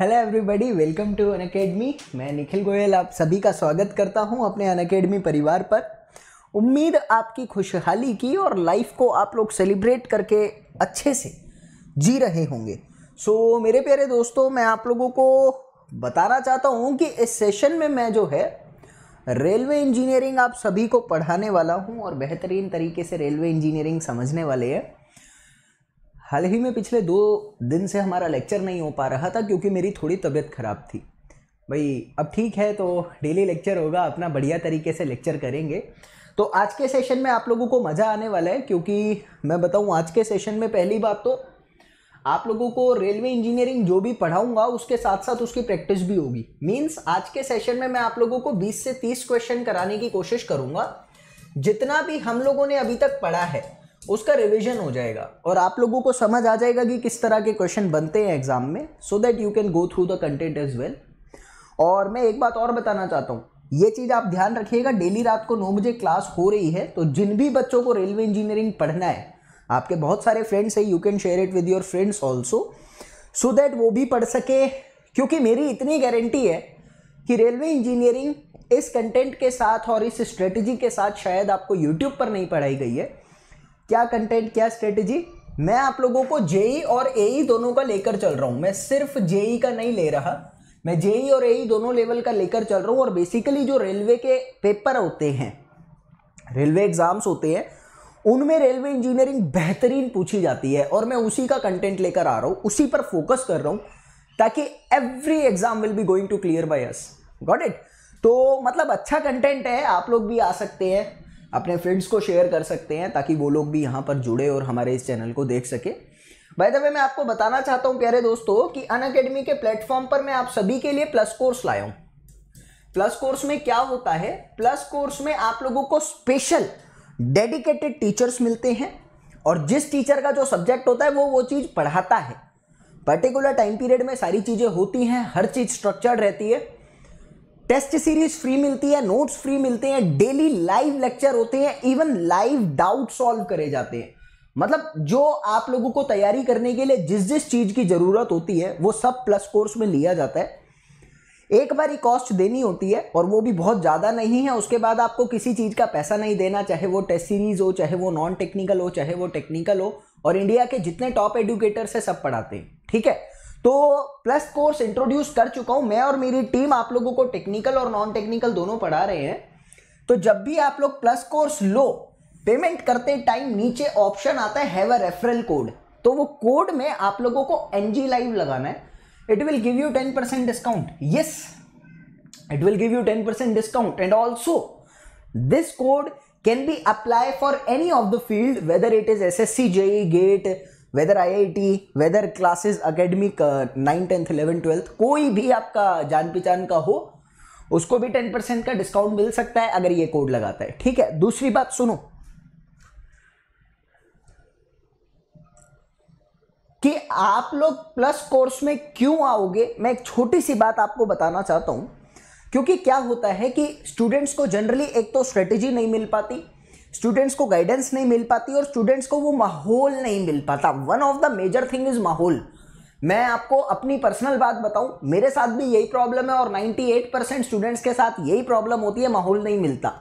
Hello everybody welcome to Unacademy मैं निखिल गोयल आप सभी का स्वागत करता हूं अपने अन अकेडमी परिवार पर उम्मीद आपकी खुशहाली की और लाइफ को आप लोग सेलिब्रेट करके अच्छे से जी रहे होंगे सो so, मेरे प्यारे दोस्तों मैं आप लोगों को बताना चाहता हूँ कि इस सेशन में मैं जो है रेलवे इंजीनियरिंग आप सभी को पढ़ाने वाला हूँ और बेहतरीन तरीके से रेलवे इंजीनियरिंग समझने वाले हैं हाल ही में पिछले दो दिन से हमारा लेक्चर नहीं हो पा रहा था क्योंकि मेरी थोड़ी तबीयत ख़राब थी भाई अब ठीक है तो डेली लेक्चर होगा अपना बढ़िया तरीके से लेक्चर करेंगे तो आज के सेशन में आप लोगों को मज़ा आने वाला है क्योंकि मैं बताऊँ आज के सेशन में पहली बात तो आप लोगों को रेलवे इंजीनियरिंग जो भी पढ़ाऊंगा उसके साथ साथ उसकी प्रैक्टिस भी होगी मीन्स आज के सेशन में मैं आप लोगों को 20 से 30 क्वेश्चन कराने की कोशिश करूंगा जितना भी हम लोगों ने अभी तक पढ़ा है उसका रिवीजन हो जाएगा और आप लोगों को समझ आ जाएगा कि किस तरह के क्वेश्चन बनते हैं एग्जाम में so that you can go through the content as well और मैं एक बात और बताना चाहता हूँ ये चीज़ आप ध्यान रखिएगा डेली रात को नौ बजे क्लास हो रही है तो जिन भी बच्चों को रेलवे इंजीनियरिंग पढ़ना है आपके बहुत सारे फ्रेंड्स हैं you can share it with your friends also so that वो भी पढ़ सके क्योंकि मेरी इतनी गारंटी है कि रेलवे इंजीनियरिंग इस कंटेंट के साथ और इस स्ट्रेटजी के साथ शायद आपको यूट्यूब पर नहीं पढ़ाई गई है क्या कंटेंट क्या स्ट्रेटेजी मैं आप लोगों को जेई e और ए e दोनों का लेकर चल रहा हूँ मैं सिर्फ जेई e का नहीं ले रहा मैं जेई और ए दोनों लेवल का लेकर चल रहा हूँ और बेसिकली जो रेलवे के पेपर होते हैं रेलवे एग्ज़ाम्स होते हैं उनमें रेलवे इंजीनियरिंग बेहतरीन पूछी जाती है और मैं उसी का कंटेंट लेकर आ रहा हूँ उसी पर फोकस कर रहा हूँ ताकि every exam will be going to clear by us got it तो मतलब अच्छा कंटेंट है आप लोग भी आ सकते हैं अपने फ्रेंड्स को शेयर कर सकते हैं ताकि वो लोग भी यहाँ पर जुड़े और हमारे इस चैनल को देख सके बाय द वे मैं आपको बताना चाहता हूँ प्यारे दोस्तों कि अन अकेडमी के प्लेटफॉर्म पर मैं आप सभी के लिए प्लस कोर्स लाया हूँ प्लस कोर्स में क्या होता है प्लस कोर्स में आप लोगों को स्पेशल डेडिकेटेड टीचर्स मिलते हैं और जिस टीचर का जो सब्जेक्ट होता है वो वो चीज़ पढ़ाता है पर्टिकुलर टाइम पीरियड में सारी चीज़ें होती हैं हर चीज़ स्ट्रक्चर्ड रहती है टेस्ट सीरीज फ्री मिलती है नोट्स फ्री मिलते हैं डेली लाइव लेक्चर होते हैं इवन लाइव डाउट सॉल्व करे जाते हैं मतलब जो आप लोगों को तैयारी करने के लिए जिस जिस चीज़ की ज़रूरत होती है वो सब प्लस कोर्स में लिया जाता है एक बार कॉस्ट देनी होती है और वो भी बहुत ज़्यादा नहीं है उसके बाद आपको किसी चीज़ का पैसा नहीं देना चाहे वो टेस्ट सीरीज़ हो चाहे वो नॉन टेक्निकल हो चाहे वो टेक्निकल हो और इंडिया के जितने टॉप एडुकेटर्स हैं सब पढ़ाते हैं ठीक है तो प्लस कोर्स इंट्रोड्यूस कर चुका हूं मैं और मेरी टीम आप लोगों को टेक्निकल और नॉन टेक्निकल दोनों पढ़ा रहे हैं तो जब भी आप लोग प्लस कोर्स लो पेमेंट करते टाइम नीचे ऑप्शन आता है हैव अ रेफरल कोड तो वो कोड में आप लोगों को एनजी लाइव लगाना है it will give you ten percent discount yes it will give you ten percent discount and also this code can be apply for any of the field whether it is S S C JE GATE whether IIT whether classes academy nine tenth eleven twelfth कोई भी आपका जान पहचान का हो उसको भी ten percent का डिस्काउंट मिल सकता है अगर ये कोड लगाता है ठीक है दूसरी बात सुनो कि आप लोग प्लस कोर्स में क्यों आओगे मैं एक छोटी सी बात आपको बताना चाहता हूं क्योंकि क्या होता है कि स्टूडेंट्स को जनरली एक तो स्ट्रेटेजी नहीं मिल पाती स्टूडेंट्स को गाइडेंस नहीं मिल पाती और स्टूडेंट्स को वो माहौल नहीं मिल पाता one of the major thing is माहौल मैं आपको अपनी पर्सनल बात बताऊं मेरे साथ भी यही प्रॉब्लम है और 98 परसेंट स्टूडेंट्स के साथ यही प्रॉब्लम होती है माहौल नहीं मिलता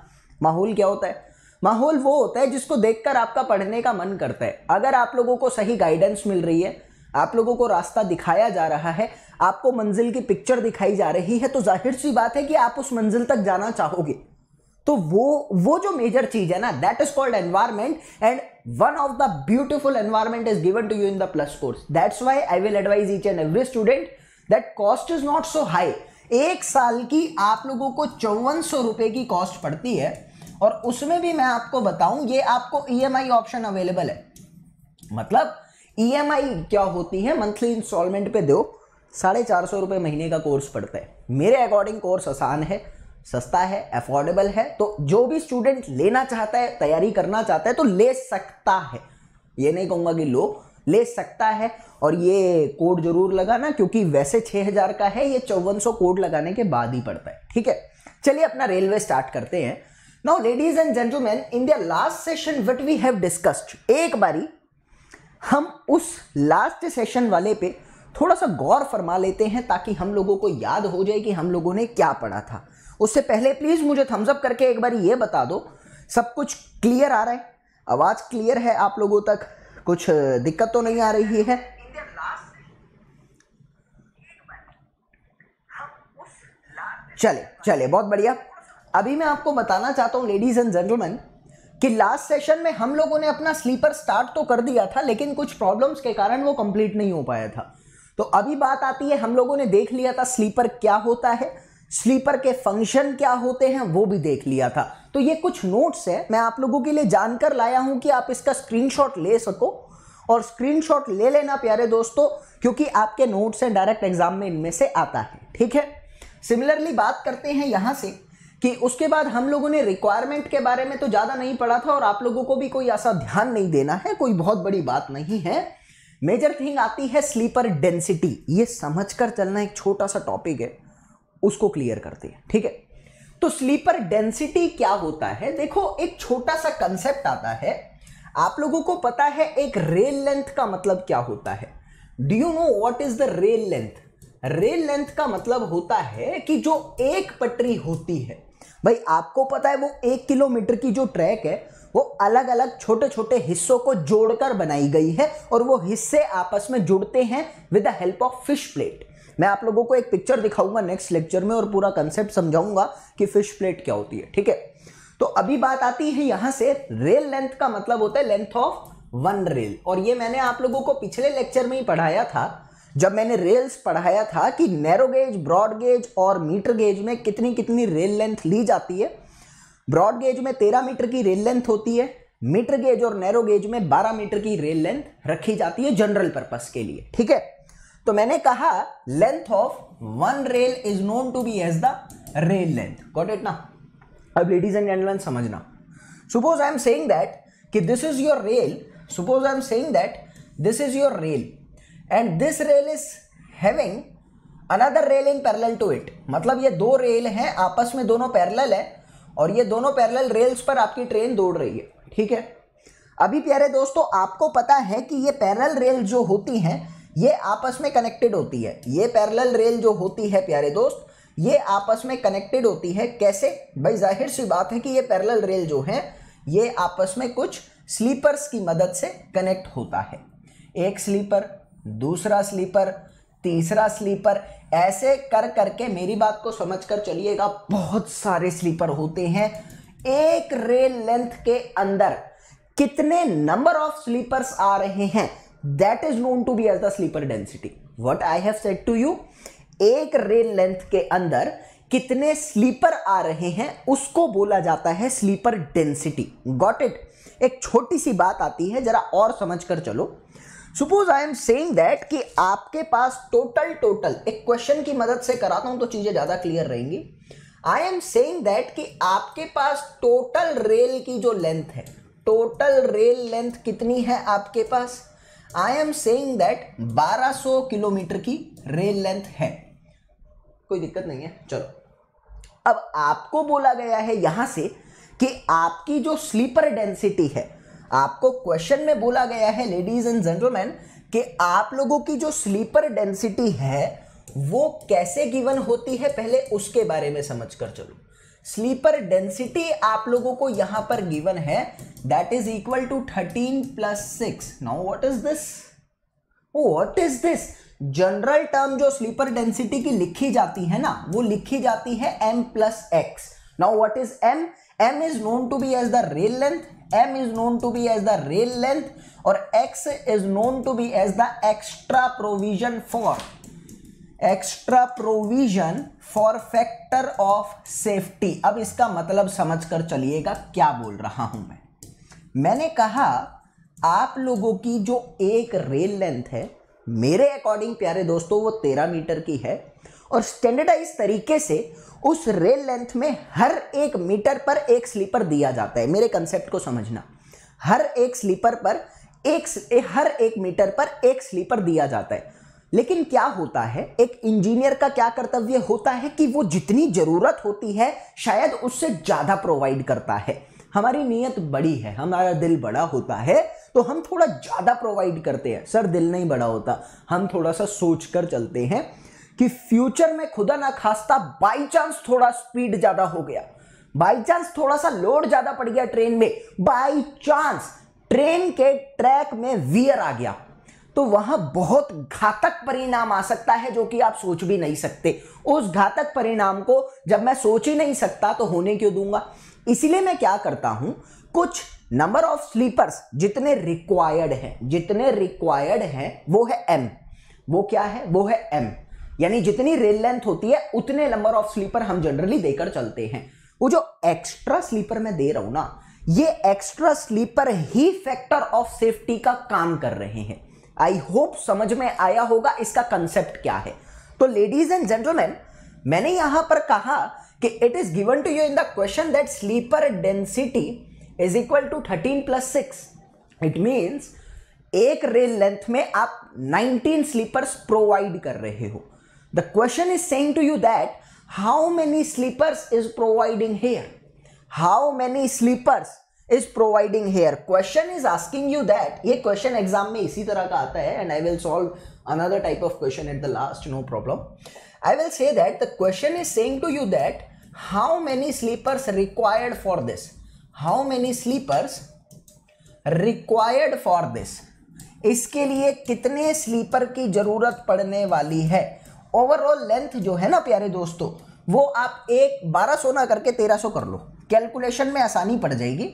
माहौल क्या होता है माहौल वो होता है जिसको देखकर आपका पढ़ने का मन करता है अगर आप लोगों को सही गाइडेंस मिल रही है आप लोगों को रास्ता दिखाया जा रहा है आपको मंजिल की पिक्चर दिखाई जा रही है तो जाहिर सी बात है कि आप उस मंजिल तक जाना चाहोगे तो वो वो जो मेजर चीज है ना that is called environment and one of the beautiful environment is given to you in the plus course that's why I will advise each and every student that cost is not so high एक साल की आप लोगों को चौवन सौ रुपए की कॉस्ट पड़ती है और उसमें भी मैं आपको बताऊं ये आपको आई ऑप्शन अवेलेबल है मतलब आई e क्या होती है मंथली इंस्टॉलमेंट पे दो साढ़े चार सौ रुपये महीने का कोर्स पड़ता है मेरे अकॉर्डिंग कोर्स आसान है सस्ता है अफोर्डेबल है तो जो भी स्टूडेंट लेना चाहता है तैयारी करना चाहता है तो ले सकता है ये नहीं कहूंगा कि लो ले सकता है और ये कोड जरूर लगाना क्योंकि वैसे 6000 का है ये चौवन कोड लगाने के बाद ही पड़ता है ठीक है चलिए अपना रेलवे स्टार्ट करते हैं now ladies and gentleman in the last session what we have discussed एक बारी हम उस लास्ट सेशन वाले पे थोड़ा सा गौर फरमा लेते हैं ताकि हम लोगों को याद हो जाए कि हम लोगों ने क्या पढ़ा था उससे पहले प्लीज मुझे थम्सअप करके एक बार ये बता दो सब कुछ क्लियर आ रहा है आवाज क्लियर है आप लोगों तक कुछ दिक्कत तो नहीं आ रही है चले चले बहुत बढ़िया अभी मैं आपको बताना चाहता हूं लेडीज एंड जेंटलमैन कि लास्ट सेशन में हम लोगों ने अपना स्लीपर स्टार्ट तो कर दिया था लेकिन कुछ प्रॉब्लम्स के कारण वो कंप्लीट नहीं हो पाया था तो अभी बात आती है हम लोगों ने देख लिया था स्लीपर क्या होता है स्लीपर के फंक्शन क्या होते हैं वो भी देख लिया था तो ये कुछ नोट्स है मैं आप लोगों के लिए जानकर लाया हूं कि आप इसका स्क्रीनशॉट ले सको और स्क्रीनशॉट ले लेना प्यारे दोस्तों क्योंकि आपके नोट्स हैं डायरेक्ट एग्जाम में इनमें से आता है ठीक है सिमिलरली बात करते हैं यहाँ से कि उसके बाद हम लोगों ने रिक्वायरमेंट के बारे में तो ज़्यादा नहीं पढ़ा था और आप लोगों को भी कोई ऐसा ध्यान नहीं देना है कोई बहुत बड़ी बात नहीं है मेजर थिंग आती है स्लीपर डेंसिटी ये समझ कर चलना एक छोटा सा टॉपिक है उसको क्लियर करती है ठीक है तो स्लीपर डेंसिटी क्या होता है देखो एक छोटा सा कंसेप्ट आता है आप लोगों को पता है एक रेल लेंथ का मतलब क्या होता है do you know what is the rail length rail length का मतलब होता है कि जो एक पटरी होती है भाई आपको पता है वो एक किलोमीटर की जो ट्रैक है वो अलग अलग छोटे छोटे हिस्सों को जोड़कर बनाई गई है और वो हिस्से आपस में जुड़ते हैं with the help of fish plate मैं आप लोगों को एक पिक्चर दिखाऊंगा नेक्स्ट लेक्चर में और पूरा कंसेप्ट समझाऊंगा कि फिश प्लेट क्या होती है ठीक है तो अभी बात आती है यहां से रेल लेंथ का मतलब होता है लेंथ ऑफ वन रेल और ये मैंने आप लोगों को पिछले लेक्चर में ही पढ़ाया था जब मैंने रेल्स पढ़ाया था कि नैरो गेज ब्रॉड गेज और मीटर गेज में कितनी कितनी रेल लेंथ ली जाती है ब्रॉड गेज में तेरह मीटर की रेल लेंथ होती है मीटर गेज और नैरो गेज में बारह मीटर की रेल लेंथ रखी जाती है जनरल पर्पज के लिए ठीक है तो मैंने कहा length of one rail is known to be as the rail length got it ना अब लेडीज एंड जेंटलमैन समझना suppose I am saying that कि this is your rail suppose I am saying that this is your rail and this rail is having another rail in parallel to it मतलब ये दो rail हैं आपस में दोनों parallel है और ये दोनों पैरल रेल्स पर आपकी ट्रेन दौड़ रही है ठीक है अभी प्यारे दोस्तों आपको पता है कि ये पैरल रेल जो होती हैं ये आपस में कनेक्टेड होती है ये पैरेलल रेल जो होती है प्यारे दोस्त ये आपस में कनेक्टेड होती है कैसे भाई जाहिर सी बात है कि ये पैरेलल रेल जो है ये आपस में कुछ स्लीपर्स की मदद से कनेक्ट होता है एक स्लीपर दूसरा स्लीपर तीसरा स्लीपर ऐसे कर करके मेरी बात को समझ कर चलिएगा बहुत सारे स्लीपर होते हैं एक रेल लेंथ के अंदर कितने नंबर ऑफ स्लीपर्स आ रहे हैं that is known to be as the sleeper density what I have set to you एक रेल लेंथ के अंदर कितने स्लीपर आ रहे हैं उसको बोला जाता है स्लीपर डेंसिटी गॉट इट एक छोटी सी बात आती है जरा और समझ कर चलो suppose I am saying that कि आपके पास टोटल टोटल एक क्वेश्चन की मदद से कराता हूं तो चीजें ज्यादा क्लियर रहेंगी आई एम सेइंग दैट कि आपके पास टोटल रेल की जो लेंथ है टोटल रेल लेंथ कितनी है आपके पास I am saying that 1200 kilometre की रेल लेंथ है कोई दिक्कत नहीं है चलो अब आपको बोला गया है यहां से कि आपकी जो स्लीपर डेंसिटी है आपको क्वेश्चन में बोला गया है लेडीज एंड जेंटलमैन कि आप लोगों की जो स्लीपर डेंसिटी है वो कैसे गिवन होती है पहले उसके बारे में समझ कर चलो स्लीपर डेंसिटी आप लोगों को यहां पर गिवन है that is equal to thirteen plus six now what is this what is this general term जो स्लीपर डेंसिटी की लिखी जाती है ना वो लिखी जाती है m plus x now what is m m is known to be as the rail length m is known to be as the rail length और x is known to be as the extra provision for extra provision for factor of safety अब इसका मतलब समझ कर चलिएगा क्या बोल रहा हूं मैं मैंने कहा आप लोगों की जो एक रेल लेंथ है मेरे अकॉर्डिंग प्यारे दोस्तों वो तेरह मीटर की है और स्टैंडर्डाइज तरीके से उस रेल लेंथ में हर एक मीटर पर एक स्लीपर दिया जाता है मेरे कंसेप्ट को समझना हर एक स्लीपर पर एक हर एक मीटर पर एक स्लीपर दिया जाता है लेकिन क्या होता है एक इंजीनियर का क्या कर्तव्य होता है कि वो जितनी ज़रूरत होती है शायद उससे ज़्यादा प्रोवाइड करता है हमारी नीयत बड़ी है हमारा दिल बड़ा होता है तो हम थोड़ा ज़्यादा प्रोवाइड करते हैं सर दिल नहीं बड़ा होता हम थोड़ा सा सोच कर चलते हैं कि फ्यूचर में खुदा ना खास्ता बाई चांस थोड़ा स्पीड ज़्यादा हो गया बाई चांस थोड़ा सा लोड ज़्यादा पड़ गया ट्रेन में बाई चांस ट्रेन के ट्रैक में वियर आ गया तो वहां बहुत घातक परिणाम आ सकता है जो कि आप सोच भी नहीं सकते उस घातक परिणाम को जब मैं सोच ही नहीं सकता तो होने क्यों दूंगा इसलिए मैं क्या करता हूं कुछ नंबर ऑफ स्लीपर्स जितने रिक्वायर्ड हैं जितने रिक्वायर्ड हैं वो है एम वो क्या है वो है एम यानी जितनी रेल लेंथ होती है उतने नंबर ऑफ स्लीपर हम जनरली देकर चलते हैं वो जो एक्स्ट्रा स्लीपर मैं दे रहा हूं ना ये एक्स्ट्रा स्लीपर ही फैक्टर ऑफ सेफ्टी का काम कर रहे हैं आई होप समझ में आया होगा इसका कंसेप्ट क्या है तो लेडीज एंड जेंटलमैन मैंने यहां पर कहा कि it is given to you in the question that sleeper density is equal to thirteen plus six it means एक रेल लेंथ में आप 19 स्लीपर्स प्रोवाइड कर रहे हो the question is saying to you that how many sleepers is providing here how many sleepers is providing here question is asking you that ये क्वेश्चन exam में इसी तरह का आता है and I will solve another type of question at the last no problem i will say that the question is saying to you that how many sleepers required for this how many sleepers required for this इसके लिए कितने sleeper की ज़रूरत पड़ने वाली है overall length जो है ना प्यारे दोस्तों वो आप एक बारह सौ ना करके तेरह सौ कर लो कैलकुलेशन में आसानी पड़ जाएगी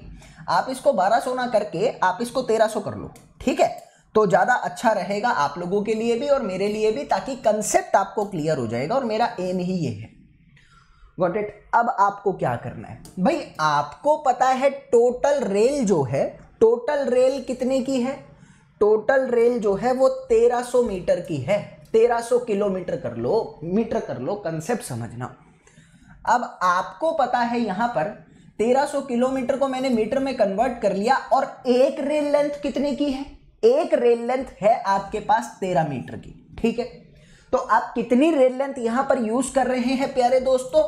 आप इसको 1200 ना करके आप इसको 1300 कर लो ठीक है तो ज़्यादा अच्छा रहेगा आप लोगों के लिए भी और मेरे लिए भी ताकि कंसेप्ट आपको क्लियर हो जाएगा और मेरा एम ही ये है गॉट इट अब आपको क्या करना है भाई आपको पता है टोटल रेल जो है टोटल रेल कितने की है टोटल रेल जो है वो 1300 मीटर की है 1300 किलोमीटर कर लो मीटर कर लो कंसेप्ट समझना अब आपको पता है यहां पर 1300 किलोमीटर को मैंने मीटर में कन्वर्ट कर लिया और एक रेल लेंथ कितने की है एक रेल लेंथ है आपके पास 13 मीटर की ठीक है तो आप कितनी रेल लेंथ यहां पर यूज कर रहे हैं प्यारे दोस्तों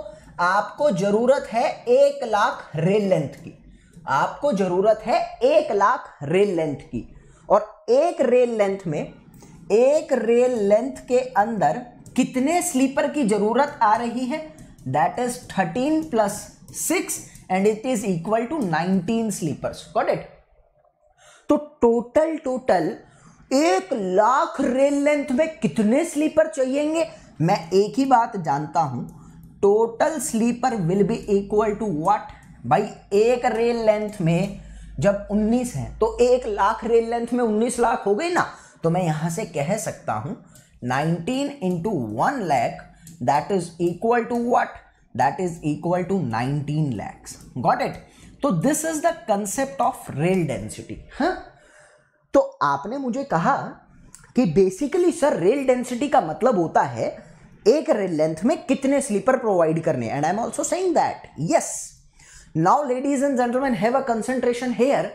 आपको जरूरत है एक लाख रेल लेंथ की आपको जरूरत है एक लाख रेल लेंथ की और एक रेल लेंथ में एक रेल लेंथ के अंदर कितने स्लीपर की जरूरत आ रही है that is 13 plus 6 and it is equal to 19 sleepers got it तो टोटल टोटल एक लाख रेल लेंथ में कितने स्लीपर चाहिएंगे मैं एक ही बात जानता हूं total sleeper will be equal to what भाई एक रेल लेंथ में जब 19 है तो एक लाख रेल लेंथ में 19 लाख हो गई ना तो मैं यहां से कह सकता हूं 19 into one lakh that is equal to what that is equal to 19 lakhs got it तो this is the concept of rail density हाँ तो आपने मुझे कहा कि बेसिकली सर रेल डेंसिटी का मतलब होता है एक रेल लेंथ में कितने स्लीपर प्रोवाइड करने and I am also saying that yes now ladies and gentleman have a concentration here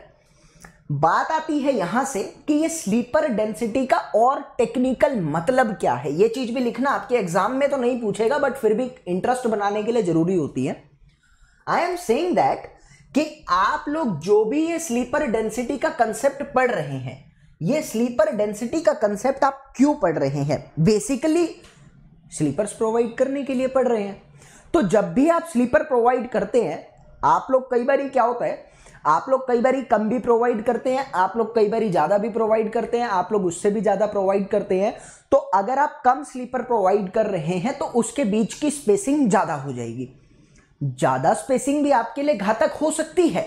बात आती है यहां से कि ये स्लीपर डेंसिटी का और टेक्निकल मतलब क्या है ये चीज भी लिखना आपके एग्जाम में तो नहीं पूछेगा बट फिर भी इंटरेस्ट बनाने के लिए जरूरी होती है आई एम सेइंग दैट कि आप लोग जो भी ये स्लीपर डेंसिटी का कंसेप्ट पढ़ रहे हैं ये स्लीपर डेंसिटी का कंसेप्ट आप क्यों पढ़ रहे हैं बेसिकली स्लीपर्स प्रोवाइड करने के लिए पढ़ रहे हैं तो जब भी आप स्लीपर प्रोवाइड करते हैं आप लोग कई बार क्या होता है आप लोग कई बार कम भी प्रोवाइड करते हैं आप लोग कई बार ज़्यादा भी प्रोवाइड करते हैं आप लोग उससे भी ज़्यादा प्रोवाइड करते हैं तो अगर आप कम स्लीपर प्रोवाइड कर रहे हैं तो उसके बीच की स्पेसिंग ज़्यादा हो जाएगी ज़्यादा स्पेसिंग भी आपके लिए घातक हो सकती है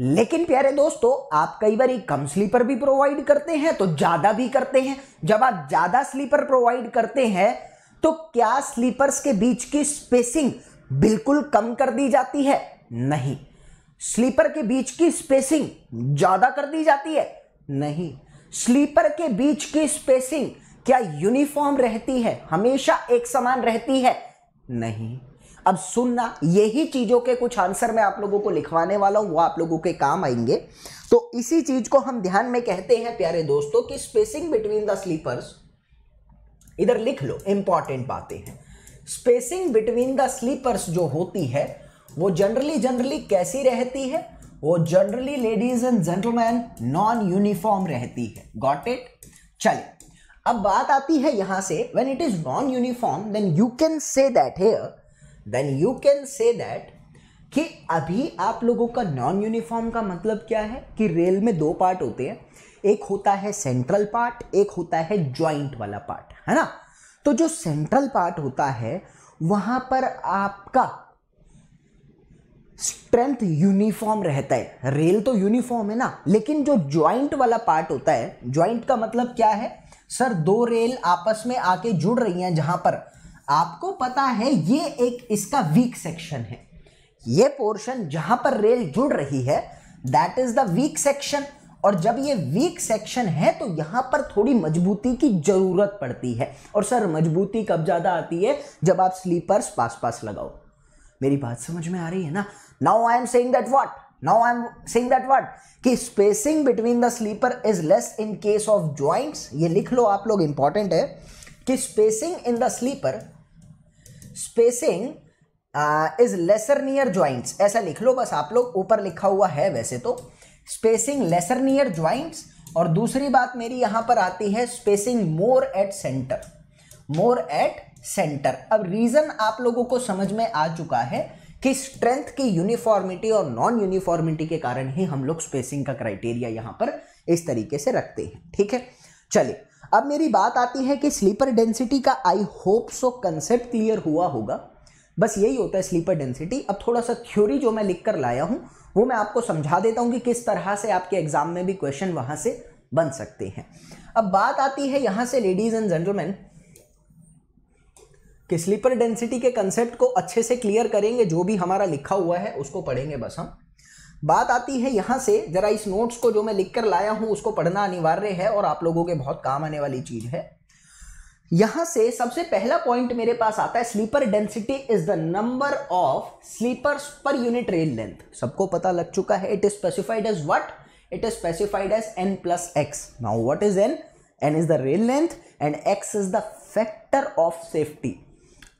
लेकिन प्यारे दोस्तों आप कई बार कम स्लीपर भी प्रोवाइड करते हैं तो ज़्यादा भी करते हैं जब आप ज़्यादा स्लीपर प्रोवाइड करते हैं तो क्या स्लीपर्स के बीच की स्पेसिंग बिल्कुल कम कर दी जाती है नहीं स्लीपर के बीच की स्पेसिंग ज्यादा कर दी जाती है नहीं स्लीपर के बीच की स्पेसिंग क्या यूनिफॉर्म रहती है हमेशा एक समान रहती है नहीं अब सुनना यही चीज़ों के कुछ आंसर मैं आप लोगों को लिखवाने वाला हूं वो आप लोगों के काम आएंगे तो इसी चीज़ को हम ध्यान में कहते हैं प्यारे दोस्तों कि स्पेसिंग बिटवीन द स्लीपर्स इधर लिख लो इंपॉर्टेंट बातें हैं स्पेसिंग बिटवीन द स्लीपर्स जो होती है वो जनरली जनरली कैसी रहती है वो generally ladies and gentleman non uniform रहती है गॉट इट चलिए अब बात आती है यहां से when it is non uniform then you can say that here then you can say that कि अभी आप लोगों का नॉन यूनिफॉर्म का मतलब क्या है कि रेल में दो पार्ट होते हैं एक होता है सेंट्रल पार्ट एक होता है जॉइंट वाला पार्ट है ना तो जो सेंट्रल पार्ट होता है वहां पर आपका स्ट्रेंथ यूनिफॉर्म रहता है रेल तो यूनिफॉर्म है ना लेकिन जो ज्वाइंट वाला पार्ट होता है ज्वाइंट का मतलब क्या है सर दो रेल आपस में आके जुड़ रही हैं जहां पर आपको पता है ये एक इसका वीक सेक्शन है ये पोर्शन जहां पर रेल जुड़ रही है that is the weak section और जब ये वीक सेक्शन है तो यहाँ पर थोड़ी मजबूती की ज़रूरत पड़ती है और सर मजबूती कब ज़्यादा आती है जब आप स्लीपर्स पास पास लगाओ मेरी बात समझ में आ रही है ना now I am saying that what now I am saying that what कि spacing between the sleeper is less in case of joints ये लिख लो आप लोग इंपॉर्टेंट है कि spacing in the sleeper spacing is lesser near joints ऐसा लिख लो बस आप लोग ऊपर लिखा हुआ है वैसे तो स्पेसिंग लेसर नियर ज्वाइंट्स और दूसरी बात मेरी यहां पर आती है spacing more at centre more at centre अब रीजन आप लोगों को समझ में आ चुका है कि स्ट्रेंथ की यूनिफॉर्मिटी और नॉन यूनिफॉर्मिटी के कारण ही हम लोग स्पेसिंग का क्राइटेरिया यहां पर इस तरीके से रखते हैं ठीक है चलिए अब मेरी बात आती है कि स्लीपर डेंसिटी का I hope so concept clear हुआ होगा बस यही होता है स्लीपर डेंसिटी अब थोड़ा सा थ्योरी जो मैं लिख कर लाया हूँ वो मैं आपको समझा देता हूँ कि किस तरह से आपके एग्जाम में भी क्वेश्चन वहां से बन सकते हैं अब बात आती है यहाँ से लेडीज़ एंड जेंटलमैन कि स्लीपर डेंसिटी के कंसेप्ट को अच्छे से क्लियर करेंगे जो भी हमारा लिखा हुआ है उसको पढ़ेंगे बस हम बात आती है यहाँ से ज़रा इस नोट्स को जो मैं लिख कर लाया हूँ उसको पढ़ना अनिवार्य है और आप लोगों के बहुत काम आने वाली चीज़ है यहाँ से सबसे पहला पॉइंट मेरे पास आता है sleeper density is the number of sleepers per unit rail length सबको पता लग चुका है it is specified as what it is specified as n plus x now what is n n is the rail length and x is the factor of safety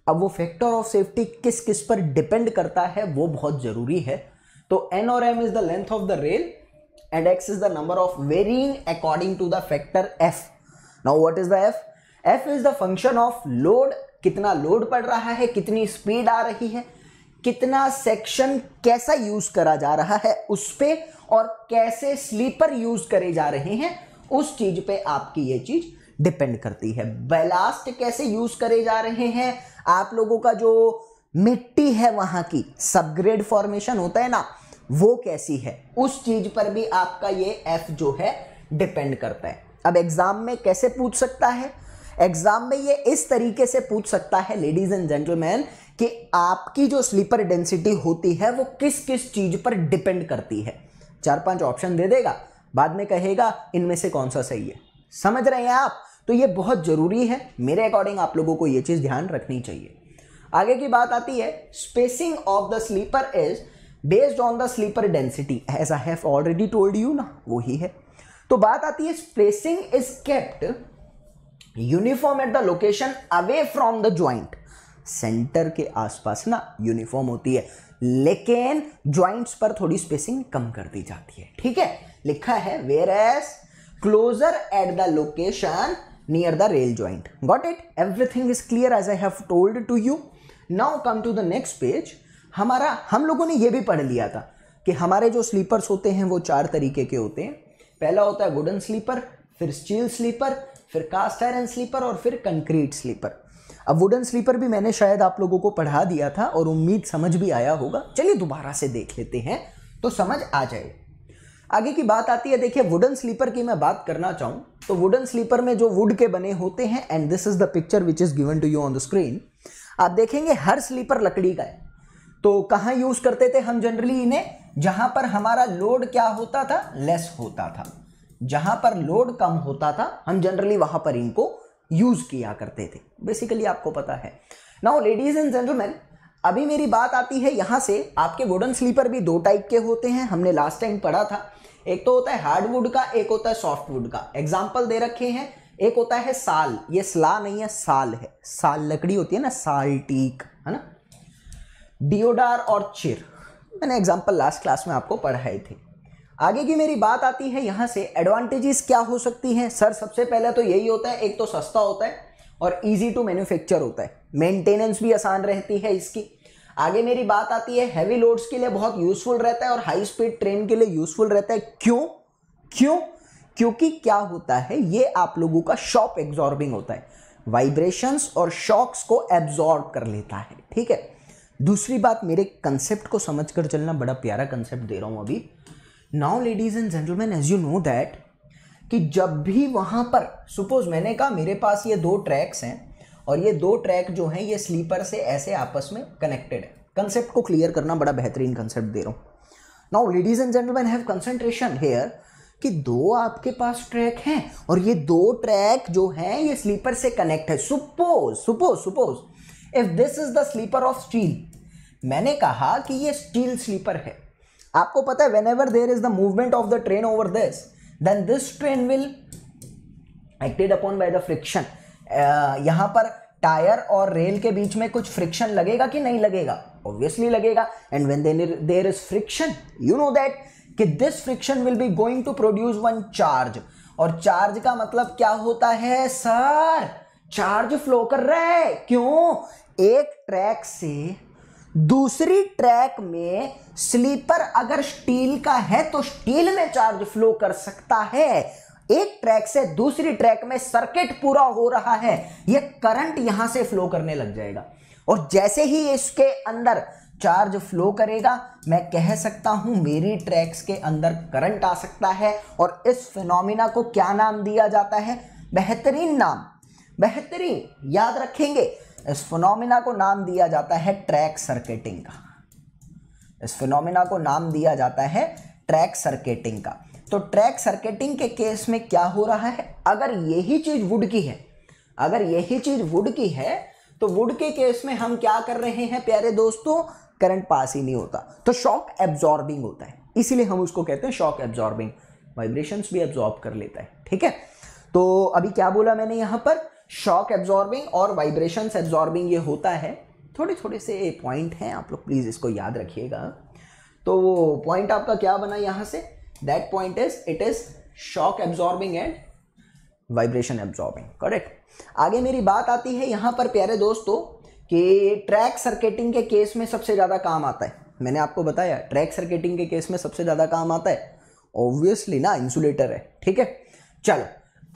अब वो factor of safety किस किस पर depend करता है वो बहुत ज़रूरी है तो एन और m is the length of the rail and x is the number of varying according to the factor f now what is the f f is the function of load कितना load पड़ रहा है कितनी speed आ रही है कितना section कैसा use करा जा रहा है उस पर और कैसे स्लीपर यूज करे जा रहे हैं उस चीज पे आपकी ये चीज डिपेंड करती है बेलास्ट कैसे यूज करे जा रहे हैं आप लोगों का जो मिट्टी है वहां की सबग्रेड फॉर्मेशन होता है ना वो कैसी है उस चीज पर भी आपका ये एफ जो है डिपेंड करता है अब एग्जाम में कैसे पूछ सकता है एग्जाम में ये इस तरीके से पूछ सकता है लेडीज एंड जेंटलमैन कि आपकी जो स्लीपर डेंसिटी होती है वो किस किस चीज पर डिपेंड करती है चार पांच ऑप्शन दे देगा बाद में कहेगा इनमें से कौन सा सही है समझ रहे हैं आप तो ये बहुत ज़रूरी है मेरे अकॉर्डिंग आप लोगों को ये चीज़ ध्यान रखनी चाहिए आगे की बात आती है spacing of the sleeper is based on the sleeper density as I have already told you ना वो ही है तो बात आती है spacing is kept uniform at the location away from the joint centre के आसपास ना यूनिफॉर्म होती है लेकिन ज्वाइंट्स पर थोड़ी स्पेसिंग कम कर दी जाती है ठीक है लिखा है where as closer at the location near the rail joint. Got it? Everything is clear as I have told to you. Now come to the next page. हमारा हम लोगों ने यह भी पढ़ लिया था कि हमारे जो स्लीपर्स होते हैं वो चार तरीके के होते हैं पहला होता है वुडन स्लीपर फिर स्टील स्लीपर फिर कास्ट आयरन स्लीपर और फिर कंक्रीट स्लीपर अब वुडन स्लीपर भी मैंने शायद आप लोगों को पढ़ा दिया था और उम्मीद समझ भी आया होगा चलिए दोबारा से देख लेते हैं तो समझ आ जाए आगे की बात आती है देखिए वुडन स्लीपर की मैं बात करना चाहूँ तो वुडन स्लीपर में जो वुड के बने होते हैं and this is the picture which is given to you on the screen आप देखेंगे हर स्लीपर लकड़ी का है तो कहाँ यूज करते थे हम जनरली इन्हें जहां पर हमारा लोड क्या होता था लेस होता था जहां पर लोड कम होता था हम जनरली वहां पर इनको यूज किया करते थे बेसिकली आपको पता है नाउ लेडीज एंड जेंटलमैन अभी मेरी बात आती है यहां से आपके वुडन स्लीपर भी दो टाइप के होते हैं हमने लास्ट टाइम पढ़ा था एक तो होता है हार्डवुड का एक होता है सॉफ्टवुड का एग्जाम्पल दे रखे हैं एक होता है साल ये सला नहीं है साल है साल लकड़ी होती है ना साल टीक है ना डिओडार और चिर मैंने एग्जाम्पल लास्ट क्लास में आपको पढ़ाए थे आगे की मेरी बात आती है यहाँ से एडवांटेजेस क्या हो सकती हैं सर सबसे पहले तो यही होता है एक तो सस्ता होता है और इजी टू मैन्युफैक्चर होता है मेंटेनेंस भी आसान रहती है इसकी आगे मेरी बात आती है हैवी लोड्स के लिए बहुत यूजफुल रहता है और हाई स्पीड ट्रेन के लिए यूजफुल रहता है क्यों क्यों क्योंकि क्या होता है ये आप लोगों का शॉप एब्जॉर्बिंग होता है वाइब्रेशंस और शॉक्स को एब्जॉर्ब कर लेता है ठीक है दूसरी बात मेरे कंसेप्ट को समझ कर चलना बड़ा प्यारा कंसेप्ट दे रहा हूँ अभी now ladies and gentleman as you know that कि जब भी वहाँ पर सपोज मैंने कहा मेरे पास ये दो ट्रैक्स हैं और ये दो ट्रैक जो हैं ये स्लीपर से ऐसे आपस में कनेक्टेड है कंसेप्ट को क्लियर करना बड़ा बेहतरीन कंसेप्ट दे रहा हूँ now ladies and gentleman have concentration here कि दो आपके पास ट्रैक हैं और ये दो ट्रैक जो हैं ये स्लीपर से कनेक्ट है suppose suppose suppose if this is the sleeper of steel मैंने कहा कि ये स्टील स्लीपर है आपको पता है whenever there is the movement of the train over this then this train will acted upon by the friction यहाँ पर टायर और रेल के बीच में कुछ फ्रिक्शन लगेगा कि नहीं लगेगा ऑब्वियसली लगेगा and when there is friction you know that कि this friction will be going to produce one charge और चार्ज का मतलब क्या होता है सर चार्ज फ्लो कर रहा है क्यों एक ट्रैक से दूसरी ट्रैक में स्लीपर अगर स्टील का है तो स्टील में चार्ज फ्लो कर सकता है एक ट्रैक से दूसरी ट्रैक में सर्किट पूरा हो रहा है यह करंट यहां से फ्लो करने लग जाएगा और जैसे ही इसके अंदर चार्ज फ्लो करेगा मैं कह सकता हूं मेरी ट्रैक्स के अंदर करंट आ सकता है और इस फिनोमिना को क्या नाम दिया जाता है बेहतरीन नाम बेहतरीन याद रखेंगे इस फिनोमिना को नाम दिया जाता है ट्रैक सर्किटिंग का इस फिनोमिना को नाम दिया जाता है ट्रैक सर्किटिंग का तो ट्रैक सर्किटिंग के केस में क्या हो रहा है अगर यही चीज़ वुड की है अगर यही चीज़ वुड की है तो वुड के केस में हम क्या कर रहे हैं प्यारे दोस्तों करंट पास ही नहीं होता तो शॉक एब्जॉर्बिंग होता है इसीलिए हम उसको कहते हैं शॉक एब्जॉर्बिंग वाइब्रेशन भी एब्जॉर्ब कर लेता है ठीक है तो अभी क्या बोला मैंने यहां पर शॉक एब्जॉर्बिंग और वाइब्रेशन एब्जॉर्बिंग ये होता है थोड़े थोड़े से पॉइंट हैं आप लोग प्लीज़ इसको याद रखिएगा तो पॉइंट आपका क्या बना यहां से that point is it is shock absorbing and vibration absorbing correct आगे मेरी बात आती है यहां पर प्यारे दोस्तों कि ट्रैक सर्किटिंग के केस में सबसे ज़्यादा काम आता है मैंने आपको बताया ट्रैक सर्किटिंग के केस में सबसे ज़्यादा काम आता है ऑब्वियसली ना इंसुलेटर है ठीक है चलो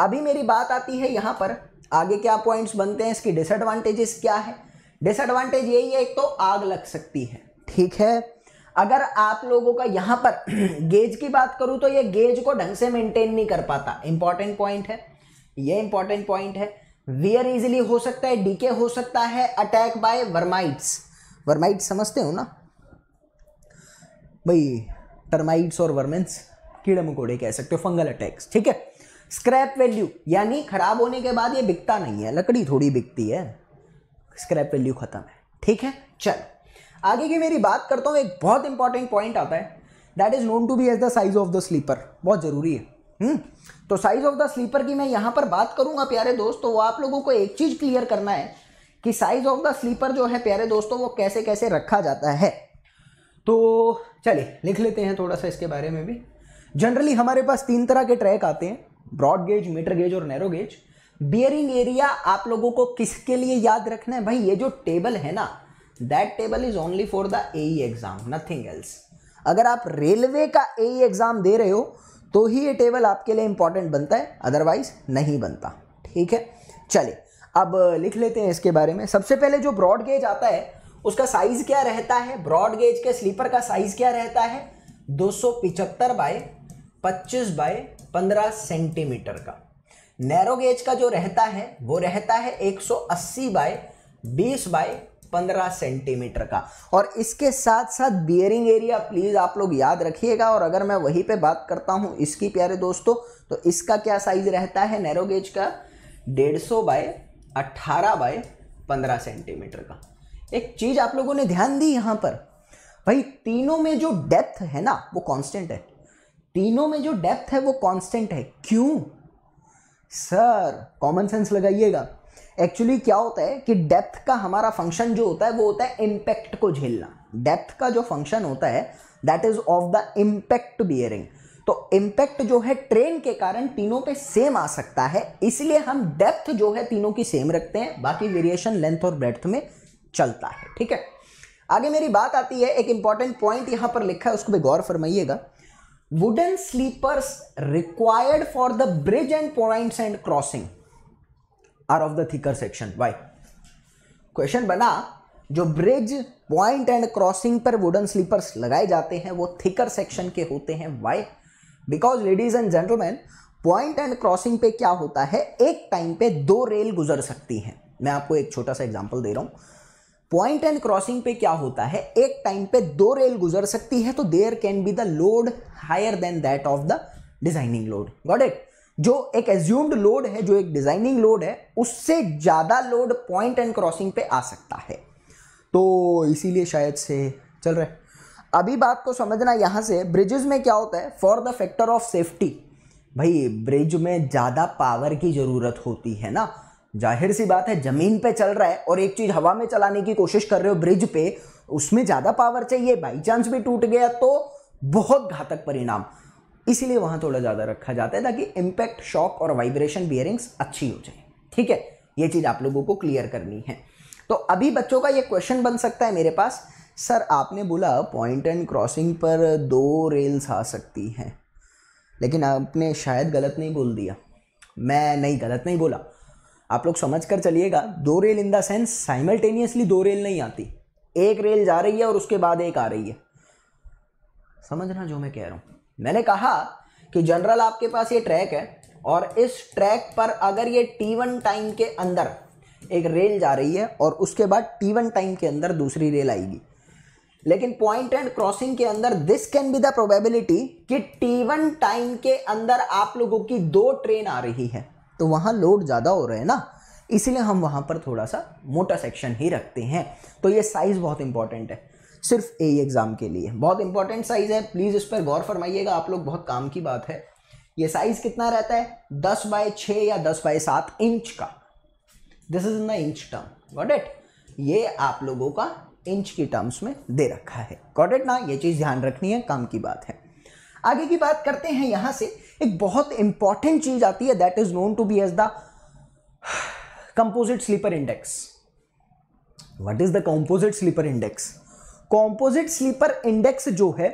अभी मेरी बात आती है यहां पर आगे क्या पॉइंट्स बनते हैं इसकी डिसएडवांटेजेस क्या है डिसएडवांटेज यही है एक तो आग लग सकती है ठीक है अगर आप लोगों का यहाँ पर गेज की बात करूँ तो ये गेज को ढंग से मेंटेन नहीं कर पाता इंपॉर्टेंट पॉइंट है ये इंपॉर्टेंट पॉइंट है वियर इजिली हो सकता है डीके हो सकता है अटैक बाय वर्माइट्स वर्माइट्स समझते हो ना भाई टर्माइट्स और वर्मेंस कीड़े मकोड़े कह सकते हो फंगल अटैक्स ठीक है स्क्रैप वैल्यू यानी खराब होने के बाद ये बिकता नहीं है लकड़ी थोड़ी बिकती है स्क्रैप वैल्यू खत्म है ठीक है चलो आगे की मेरी बात करता हूँ एक बहुत इंपॉर्टेंट पॉइंट आता है that is known to be as the size of the sleeper बहुत ज़रूरी है हुँ? हम्म। तो साइज ऑफ द स्लीपर की मैं यहाँ पर बात करूंगा प्यारे दोस्त तो वो आप लोगों को एक चीज़ क्लियर करना है कि साइज ऑफ द स्लीपर जो है प्यारे दोस्तों वो कैसे कैसे रखा जाता है तो चलिए लिख लेते हैं थोड़ा सा इसके बारे में भी जनरली हमारे पास तीन तरह के ट्रैक आते हैं ब्रॉड गेज मीटर गेज और नैरो गेज बियरिंग एरिया आप लोगों को किसके लिए याद रखना है भाई ये जो टेबल है ना that table is only for the a exam nothing else अगर आप रेलवे का ए एग्जाम e दे रहे हो तो ही ये टेबल आपके लिए इंपॉर्टेंट बनता है अदरवाइज नहीं बनता ठीक है चलिए अब लिख लेते हैं इसके बारे में सबसे पहले जो ब्रॉड गेज आता है उसका साइज क्या रहता है ब्रॉड गेज के स्लीपर का साइज क्या रहता है दो सौ पिचहत्तर बाय पच्चीस बाय पंद्रह सेंटीमीटर का नैरो गेज का जो रहता है वो रहता है एक सौ अस्सी बाय बीस बाय 15 सेंटीमीटर का और इसके साथ साथ बियरिंग एरिया प्लीज़ आप लोग याद रखिएगा और अगर मैं वहीं पे बात करता हूं इसकी प्यारे दोस्तों तो इसका क्या साइज़ रहता है नैरो गेज का डेढ़ सौ बाय अट्ठारह बाय पंद्रह सेंटीमीटर का एक चीज़ आप लोगों ने ध्यान दी यहां पर भाई तीनों में जो डेप्थ है ना वो कॉन्स्टेंट है तीनों में जो डेप्थ है वो कॉन्स्टेंट है क्यों सर कॉमन सेंस लगाइएगा एक्चुअली क्या होता है कि डेप्थ का हमारा फंक्शन जो होता है वो होता है इम्पैक्ट को झेलना डेप्थ का जो फंक्शन होता है that is of the impact bearing तो इम्पैक्ट जो है ट्रेन के कारण तीनों पे सेम आ सकता है इसलिए हम डेप्थ जो है तीनों की सेम रखते हैं बाकी वेरिएशन लेंथ और ब्रेथ में चलता है ठीक है आगे मेरी बात आती है एक इंपॉर्टेंट पॉइंट यहां पर लिखा है उसको भी गौर फरमाइएगा wooden sleepers required for the bridge and points and crossing are of the thicker section why question बना जो ब्रिज पॉइंट एंड क्रॉसिंग पर वुडन स्लीपर्स लगाए जाते हैं वो थिकर सेक्शन के होते हैं why because ladies and gentleman point and crossing पे क्या होता है एक टाइम पे दो रेल गुजर सकती हैं मैं आपको एक छोटा सा एग्जाम्पल दे रहा हूँ पॉइंट एंड क्रॉसिंग पे क्या होता है एक टाइम पे दो रेल गुजर सकती है तो there can be the load higher than that of the designing load got it जो एक एज्यूम्ड लोड है जो एक डिजाइनिंग लोड है उससे ज़्यादा लोड पॉइंट एंड क्रॉसिंग पे आ सकता है तो इसीलिए शायद से चल रहे अभी बात को समझना यहां से ब्रिजेज में क्या होता है for the factor of safety भाई ब्रिज में ज़्यादा पावर की ज़रूरत होती है ना जाहिर सी बात है ज़मीन पे चल रहा है और एक चीज़ हवा में चलाने की कोशिश कर रहे हो ब्रिज पे उसमें ज़्यादा पावर चाहिए बाई चांस भी टूट गया तो बहुत घातक परिणाम इसीलिए वहाँ थोड़ा ज़्यादा रखा जाता है ताकि इम्पैक्ट शॉक और वाइब्रेशन बियरिंग्स अच्छी हो जाए ठीक है ये चीज़ आप लोगों को क्लियर करनी है तो अभी बच्चों का ये क्वेश्चन बन सकता है मेरे पास सर आपने बोला पॉइंट एंड क्रॉसिंग पर दो रेल्स आ सकती हैं लेकिन आपने शायद गलत नहीं बोल दिया मैं नहीं गलत नहीं बोला आप लोग समझ कर चलिएगा दो rail in the sense simultaneously दो रेल नहीं आती एक रेल जा रही है और उसके बाद एक आ रही है समझना जो मैं कह रहा हूँ मैंने कहा कि जनरल आपके पास ये ट्रैक है और इस ट्रैक पर अगर ये टी वन टाइम के अंदर एक रेल जा रही है और उसके बाद T1 टाइम के अंदर दूसरी रेल आएगी लेकिन पॉइंट एंड क्रॉसिंग के अंदर this can be the probability कि T1 टाइम के अंदर आप लोगों की दो ट्रेन आ रही है तो वहाँ लोड ज़्यादा हो रहे हैं ना इसलिए हम वहाँ पर थोड़ा सा मोटा सेक्शन ही रखते हैं तो ये साइज़ बहुत इंपॉर्टेंट है सिर्फ ए एग्ज़ाम के लिए बहुत इंपॉर्टेंट साइज़ है प्लीज़ इस पर गौर फरमाइएगा आप लोग बहुत काम की बात है ये साइज़ कितना रहता है दस बाय छ या दस बाय सात इंच का this is in the inch term got it ये आप लोगों का इंच की टर्म्स में दे रखा है गॉट इट ना ये चीज़ ध्यान रखनी है काम की बात है आगे की बात करते हैं यहां से एक बहुत इंपॉर्टेंट चीज़ आती है that is known to be as the composite sleeper index what is the composite sleeper index composite sleeper index जो है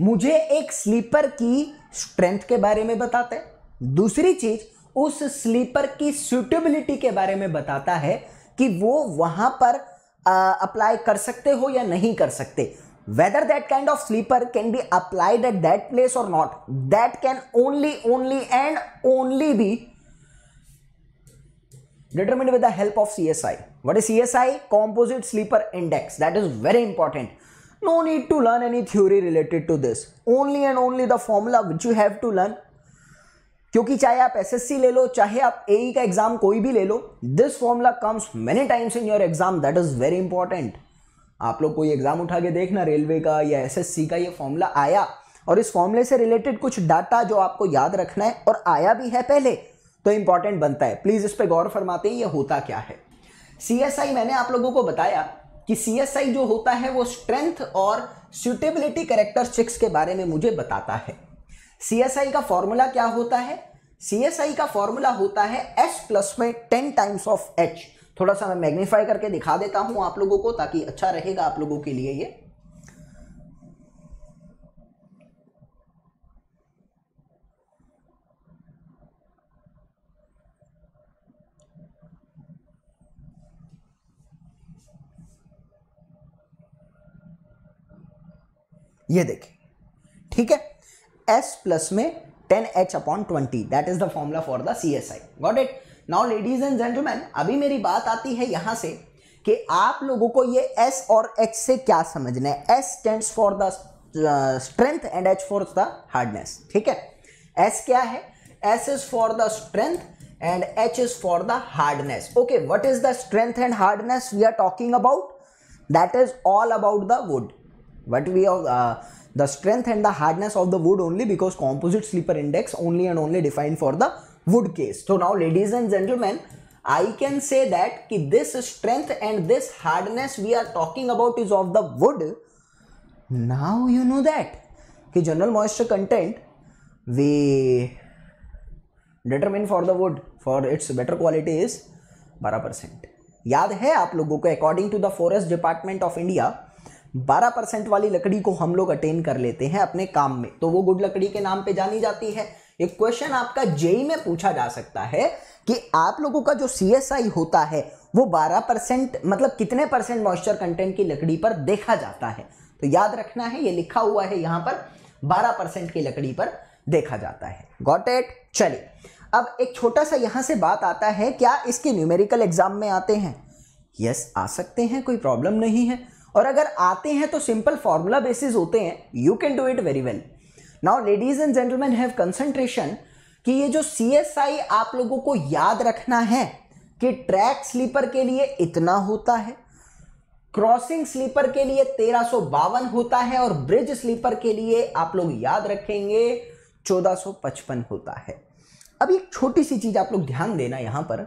मुझे एक स्लीपर की स्ट्रेंथ के बारे में बताता है दूसरी चीज उस स्लीपर की सुटेबिलिटी के बारे में बताता है कि वो वहां पर अप्लाई कर सकते हो या नहीं कर सकते whether that kind of sleeper can be applied at that place और not that can only only and only be determine with the help of C S I What is CSI? Composite Sleeper Index. That is very important. No need to learn any theory related to this. Only and only the formula which you have to learn. क्योंकि चाहे आप SSC ले लो चाहे आप ए e का exam कोई भी ले लो this formula comes many times in your exam that is very important आप लोग कोई एग्जाम उठा के देखना रेलवे का या एसएससी का ये फॉर्मूला आया और इस फॉर्मूले से रिलेटेड कुछ डाटा जो आपको याद रखना है और आया भी है पहले तो इंपॉर्टेंट बनता है प्लीज इस पर गौर फरमाते हैं ये होता क्या है सीएसआई मैंने आप लोगों को बताया कि सीएसआई जो होता है वो स्ट्रेंथ और सुटेबिलिटी करेक्टर सिक्स के बारे में मुझे बताता है सीएसआई का फॉर्मूला क्या होता है सीएसआई का फॉर्मूला होता है एस प्लस में टेन टाइम्स ऑफ एच थोड़ा सा मैं मैग्नीफाई करके दिखा देता हूं आप लोगों को ताकि अच्छा रहेगा आप लोगों के लिए ये ये देखिए ठीक है एस प्लस में ten H upon twenty that is the formula for the C S I got it now ladies and gentleman अभी मेरी बात आती है यहां से कि आप लोगों को ये एस और एच से क्या समझना है S tends for the strength and H for the hardness ठीक है एस क्या है S is for the strength and H is for the hardness okay what is the strength and hardness we are talking about that is all about the wood but we have uh, the strength and the hardness of the wood only because composite sleeper index only and only defined for the wood case so now ladies and gentlemen i can say that ki this strength and this hardness we are talking about is of the wood now you know that ki general moisture content we determine for the wood for its better quality is 12 percent याद है आप लोगों को according to the forest department of India 12 percent वाली लकड़ी को हम लोग अटेन कर लेते हैं अपने काम में तो वो गुड लकड़ी के नाम पे जानी जाती है एक क्वेश्चन आपका जेई में पूछा जा सकता है कि आप लोगों का जो सी होता है वो 12 परसेंट मतलब कितने परसेंट मॉइस्चर कंटेंट की लकड़ी पर देखा जाता है तो याद रखना है ये लिखा हुआ है यहां पर 12 परसेंट की लकड़ी पर देखा जाता है गॉट एट चलिए अब एक छोटा सा यहां से बात आता है क्या इसके न्यूमेरिकल एग्जाम में आते हैं यस yes, आ सकते हैं कोई प्रॉब्लम नहीं है और अगर आते हैं तो सिंपल फॉर्मूला बेसिस होते हैं you can do it very well now ladies and gentleman have concentration कि ये जो सी आप लोगों को याद रखना है कि ट्रैक स्लीपर के लिए इतना होता है क्रॉसिंग स्लीपर के लिए तेरह होता है और ब्रिज स्लीपर के लिए आप लोग याद रखेंगे 1455 होता है अब एक छोटी सी चीज आप लोग ध्यान देना यहां पर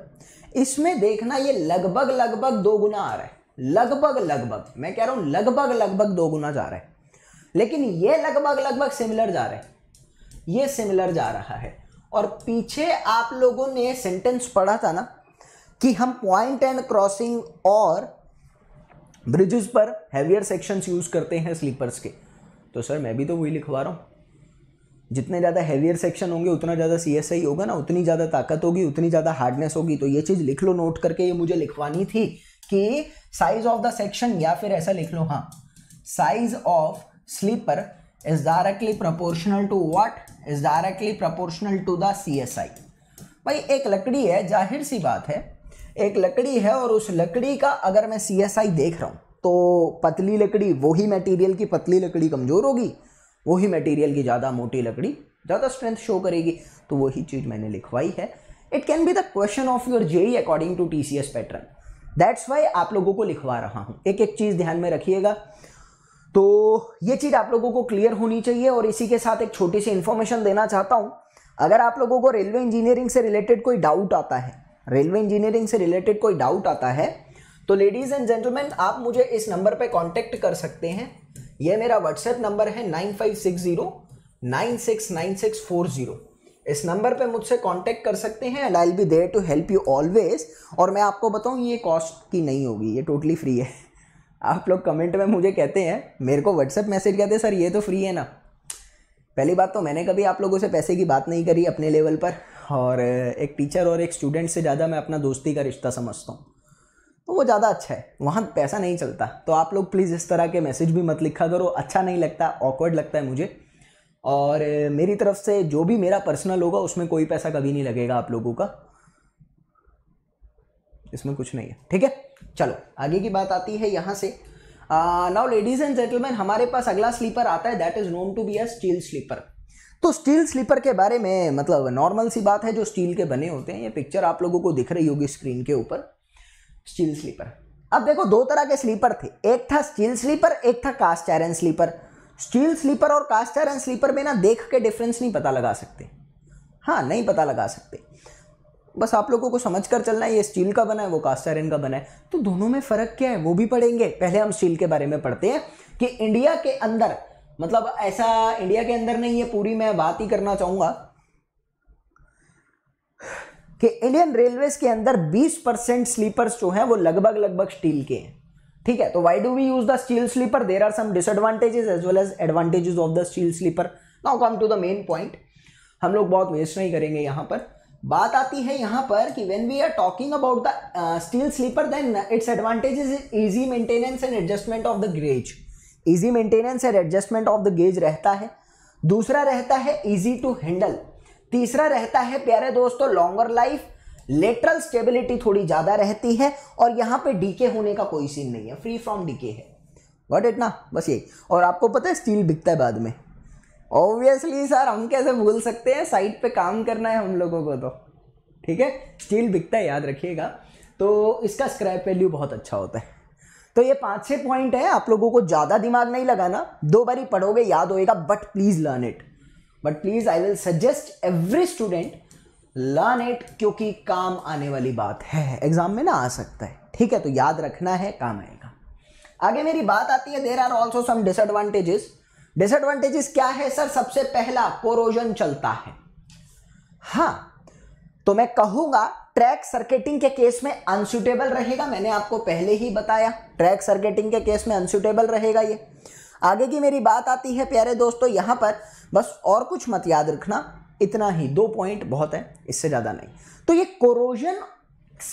इसमें देखना ये लगभग लगभग दो गुना आ रहा है लगभग लगभग मैं कह रहा हूं लगभग लगभग दो गुना जा रहा है लेकिन ये लगभग लगभग सिमिलर जा रहा है ये सिमिलर जा रहा है और पीछे आप लोगों ने सेंटेंस पढ़ा था ना कि हम पॉइंट एंड क्रॉसिंग और ब्रिजेस पर हैवियर सेक्शंस यूज़ करते हैं स्लीपर्स के तो सर मैं भी तो वही लिखवा रहा हूँ जितने ज़्यादा हैवियर सेक्शन होंगे उतना ज़्यादा सी होगा ना उतनी ज़्यादा ताकत होगी उतनी ज़्यादा हार्डनेस होगी तो ये चीज़ लिख लो नोट करके ये मुझे लिखवानी थी के साइज ऑफ द सेक्शन या फिर ऐसा लिख लो हाँ size of sleeper is directly proportional to what is directly proportional to the CSI भाई एक लकड़ी है जाहिर सी बात है एक लकड़ी है और उस लकड़ी का अगर मैं सीएसआई देख रहा हूँ तो पतली लकड़ी वही मटेरियल की पतली लकड़ी कमज़ोर होगी वही मटेरियल की ज़्यादा मोटी लकड़ी ज़्यादा स्ट्रेंथ शो करेगी तो वही चीज़ मैंने लिखवाई है it can be the question of your JE according to T C S pattern that's why आप लोगों को लिखवा रहा हूँ एक एक चीज़ ध्यान में रखिएगा तो ये चीज़ आप लोगों को क्लियर होनी चाहिए और इसी के साथ एक छोटी सी इन्फॉर्मेशन देना चाहता हूँ अगर आप लोगों को रेलवे इंजीनियरिंग से रिलेटेड कोई डाउट आता है रेलवे इंजीनियरिंग से रिलेटेड कोई डाउट आता है तो लेडीज़ एंड जेंटलमैन आप मुझे इस नंबर पर कॉन्टेक्ट कर सकते हैं यह मेरा व्हाट्सएप नंबर है nine five six zero nine six nine six four zero इस नंबर पे मुझसे कांटेक्ट कर सकते हैं and I will be there to help you always और मैं आपको बताऊं ये कॉस्ट की नहीं होगी ये टोटली फ्री है आप लोग कमेंट में मुझे कहते हैं मेरे को व्हाट्सएप मैसेज कहते हैं सर ये तो फ्री है ना पहली बात तो मैंने कभी आप लोगों से पैसे की बात नहीं करी अपने लेवल पर और एक टीचर और एक स्टूडेंट से ज़्यादा मैं अपना दोस्ती का रिश्ता समझता हूँ तो वो ज़्यादा अच्छा है वहाँ पैसा नहीं चलता तो आप लोग प्लीज़ इस तरह के मैसेज भी मत लिखा करो अच्छा नहीं लगता ऑकवर्ड लगता है मुझे और मेरी तरफ से जो भी मेरा पर्सनल होगा उसमें कोई पैसा कभी नहीं लगेगा आप लोगों का इसमें कुछ नहीं है ठीक है चलो आगे की बात आती है यहाँ से नाउ लेडीज एंड जेंटलमैन हमारे पास अगला स्लीपर आता है that is known to be a steel sleeper तो स्टील स्लीपर के बारे में मतलब नॉर्मल सी बात है जो स्टील के बने होते हैं ये पिक्चर आप लोगों को दिख रही होगी स्क्रीन के ऊपर स्टील स्लीपर अब देखो दो तरह के स्लीपर थे एक था स्टील स्लीपर एक था cast iron sleeper steel sleeper और कास्ट आयरन स्लीपर में ना देख के डिफरेंस नहीं पता लगा सकते हाँ नहीं पता लगा सकते बस आप लोगों को समझ कर चलना है ये स्टील का बना है वो कास्ट आयरन का बना है तो दोनों में फ़र्क क्या है वो भी पढ़ेंगे पहले हम स्टील के बारे में पढ़ते हैं कि इंडिया के अंदर मतलब ऐसा इंडिया के अंदर नहीं है पूरी मैं बात ही करना चाहूँगा कि इंडियन रेलवेज के अंदर 20 परसेंट स्लीपर्स जो हैं वो लगभग लगभग स्टील के हैं ठीक है तो why do we use the steel sleeper there are disadvantages as well as advantages of the steel sleeper now come to the main point हम लोग बहुत वेस्ट नहीं करेंगे यहां पर बात आती है यहां पर कि when we are talking about the steel sleeper then its advantages easy maintenance and adjustment of the gauge easy maintenance and adjustment of the gauge रहता है दूसरा रहता है इजी टू हैंडल तीसरा रहता है प्यारे दोस्तों लॉन्गर लाइफ लेटरल स्टेबिलिटी थोड़ी ज़्यादा रहती है और यहाँ पे डीके होने का कोई सीन नहीं है फ्री फ्रॉम डीके है गॉट इट ना बस यही और आपको पता है स्टील बिकता है बाद में ऑब्वियसली सर हम कैसे भूल सकते हैं साइट पे काम करना है हम लोगों को तो ठीक है स्टील बिकता है याद रखिएगा तो इसका स्क्रैप वैल्यू बहुत अच्छा होता है तो ये पाँच छह पॉइंट है आप लोगों को ज़्यादा दिमाग नहीं लगाना दो बारी पढ़ोगे याद होएगा but please learn it but please I will suggest every student learn it क्योंकि काम आने वाली बात है एग्जाम में ना आ सकता है ठीक है तो याद रखना है काम आएगा आगे मेरी बात आती है there are also some disadvantages disadvantages क्या है सर सबसे पहला कोरोजन चलता है हाँ तो मैं कहूंगा ट्रैक सर्किटिंग के केस में अनसुटेबल रहेगा मैंने आपको पहले ही बताया ट्रैक सर्किटिंग के केस में अनसुटेबल रहेगा ये आगे की मेरी बात आती है प्यारे दोस्तों यहां पर बस और कुछ मत याद रखना इतना ही दो पॉइंट बहुत है इससे ज़्यादा नहीं तो ये कोरोजन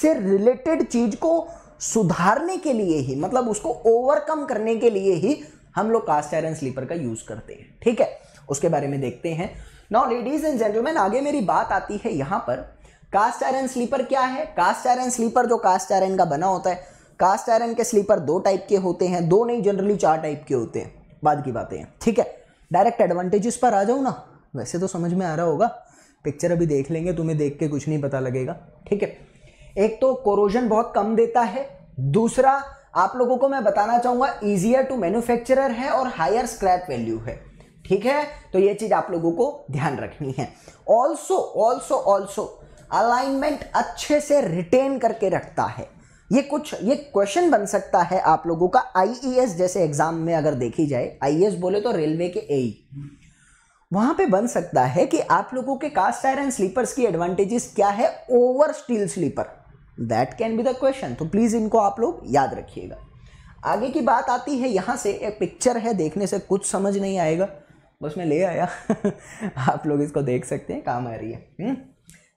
से रिलेटेड चीज़ को सुधारने के लिए ही मतलब उसको ओवरकम करने के लिए ही हम लोग कास्ट आयरन स्लीपर का यूज़ करते हैं ठीक है उसके बारे में देखते हैं नाउ लेडीज एंड जेंटलमैन आगे मेरी बात आती है यहां पर कास्ट आयरन स्लीपर क्या है कास्ट आयरन स्लीपर जो कास्ट आयरन का बना होता है कास्ट आयरन के स्लीपर दो टाइप के होते हैं दो नहीं जनरली चार टाइप के होते हैं बाद की बातें ठीक है डायरेक्ट एडवांटेजेस पर आ जाऊं ना वैसे तो समझ में आ रहा होगा पिक्चर अभी देख लेंगे तुम्हें देख के कुछ नहीं पता लगेगा ठीक है एक तो कोरोजन बहुत कम देता है दूसरा आप लोगों को मैं बताना चाहूंगा इजियर टू मैन्युफैक्चरर है और हायर स्क्रैप वैल्यू है ठीक है तो ये चीज़ आप लोगों को ध्यान रखनी है ऑल्सो ऑल्सो ऑल्सो अलाइनमेंट अच्छे से रिटेन करके रखता है ये कुछ ये क्वेश्चन बन सकता है आप लोगों का आईईएस e जैसे एग्जाम में अगर देखी जाए आईईएस e बोले तो रेलवे के ए वहां पे बन सकता है कि आप लोगों के कास्ट आयरन स्लीपर्स की एडवांटेजेस क्या है over steel sleeper that can be the question तो प्लीज़ इनको आप लोग याद रखिएगा आगे की बात आती है यहाँ से एक पिक्चर है देखने से कुछ समझ नहीं आएगा बस मैं ले आया आप लोग इसको देख सकते हैं काम आ रही है हुँ? हम्म।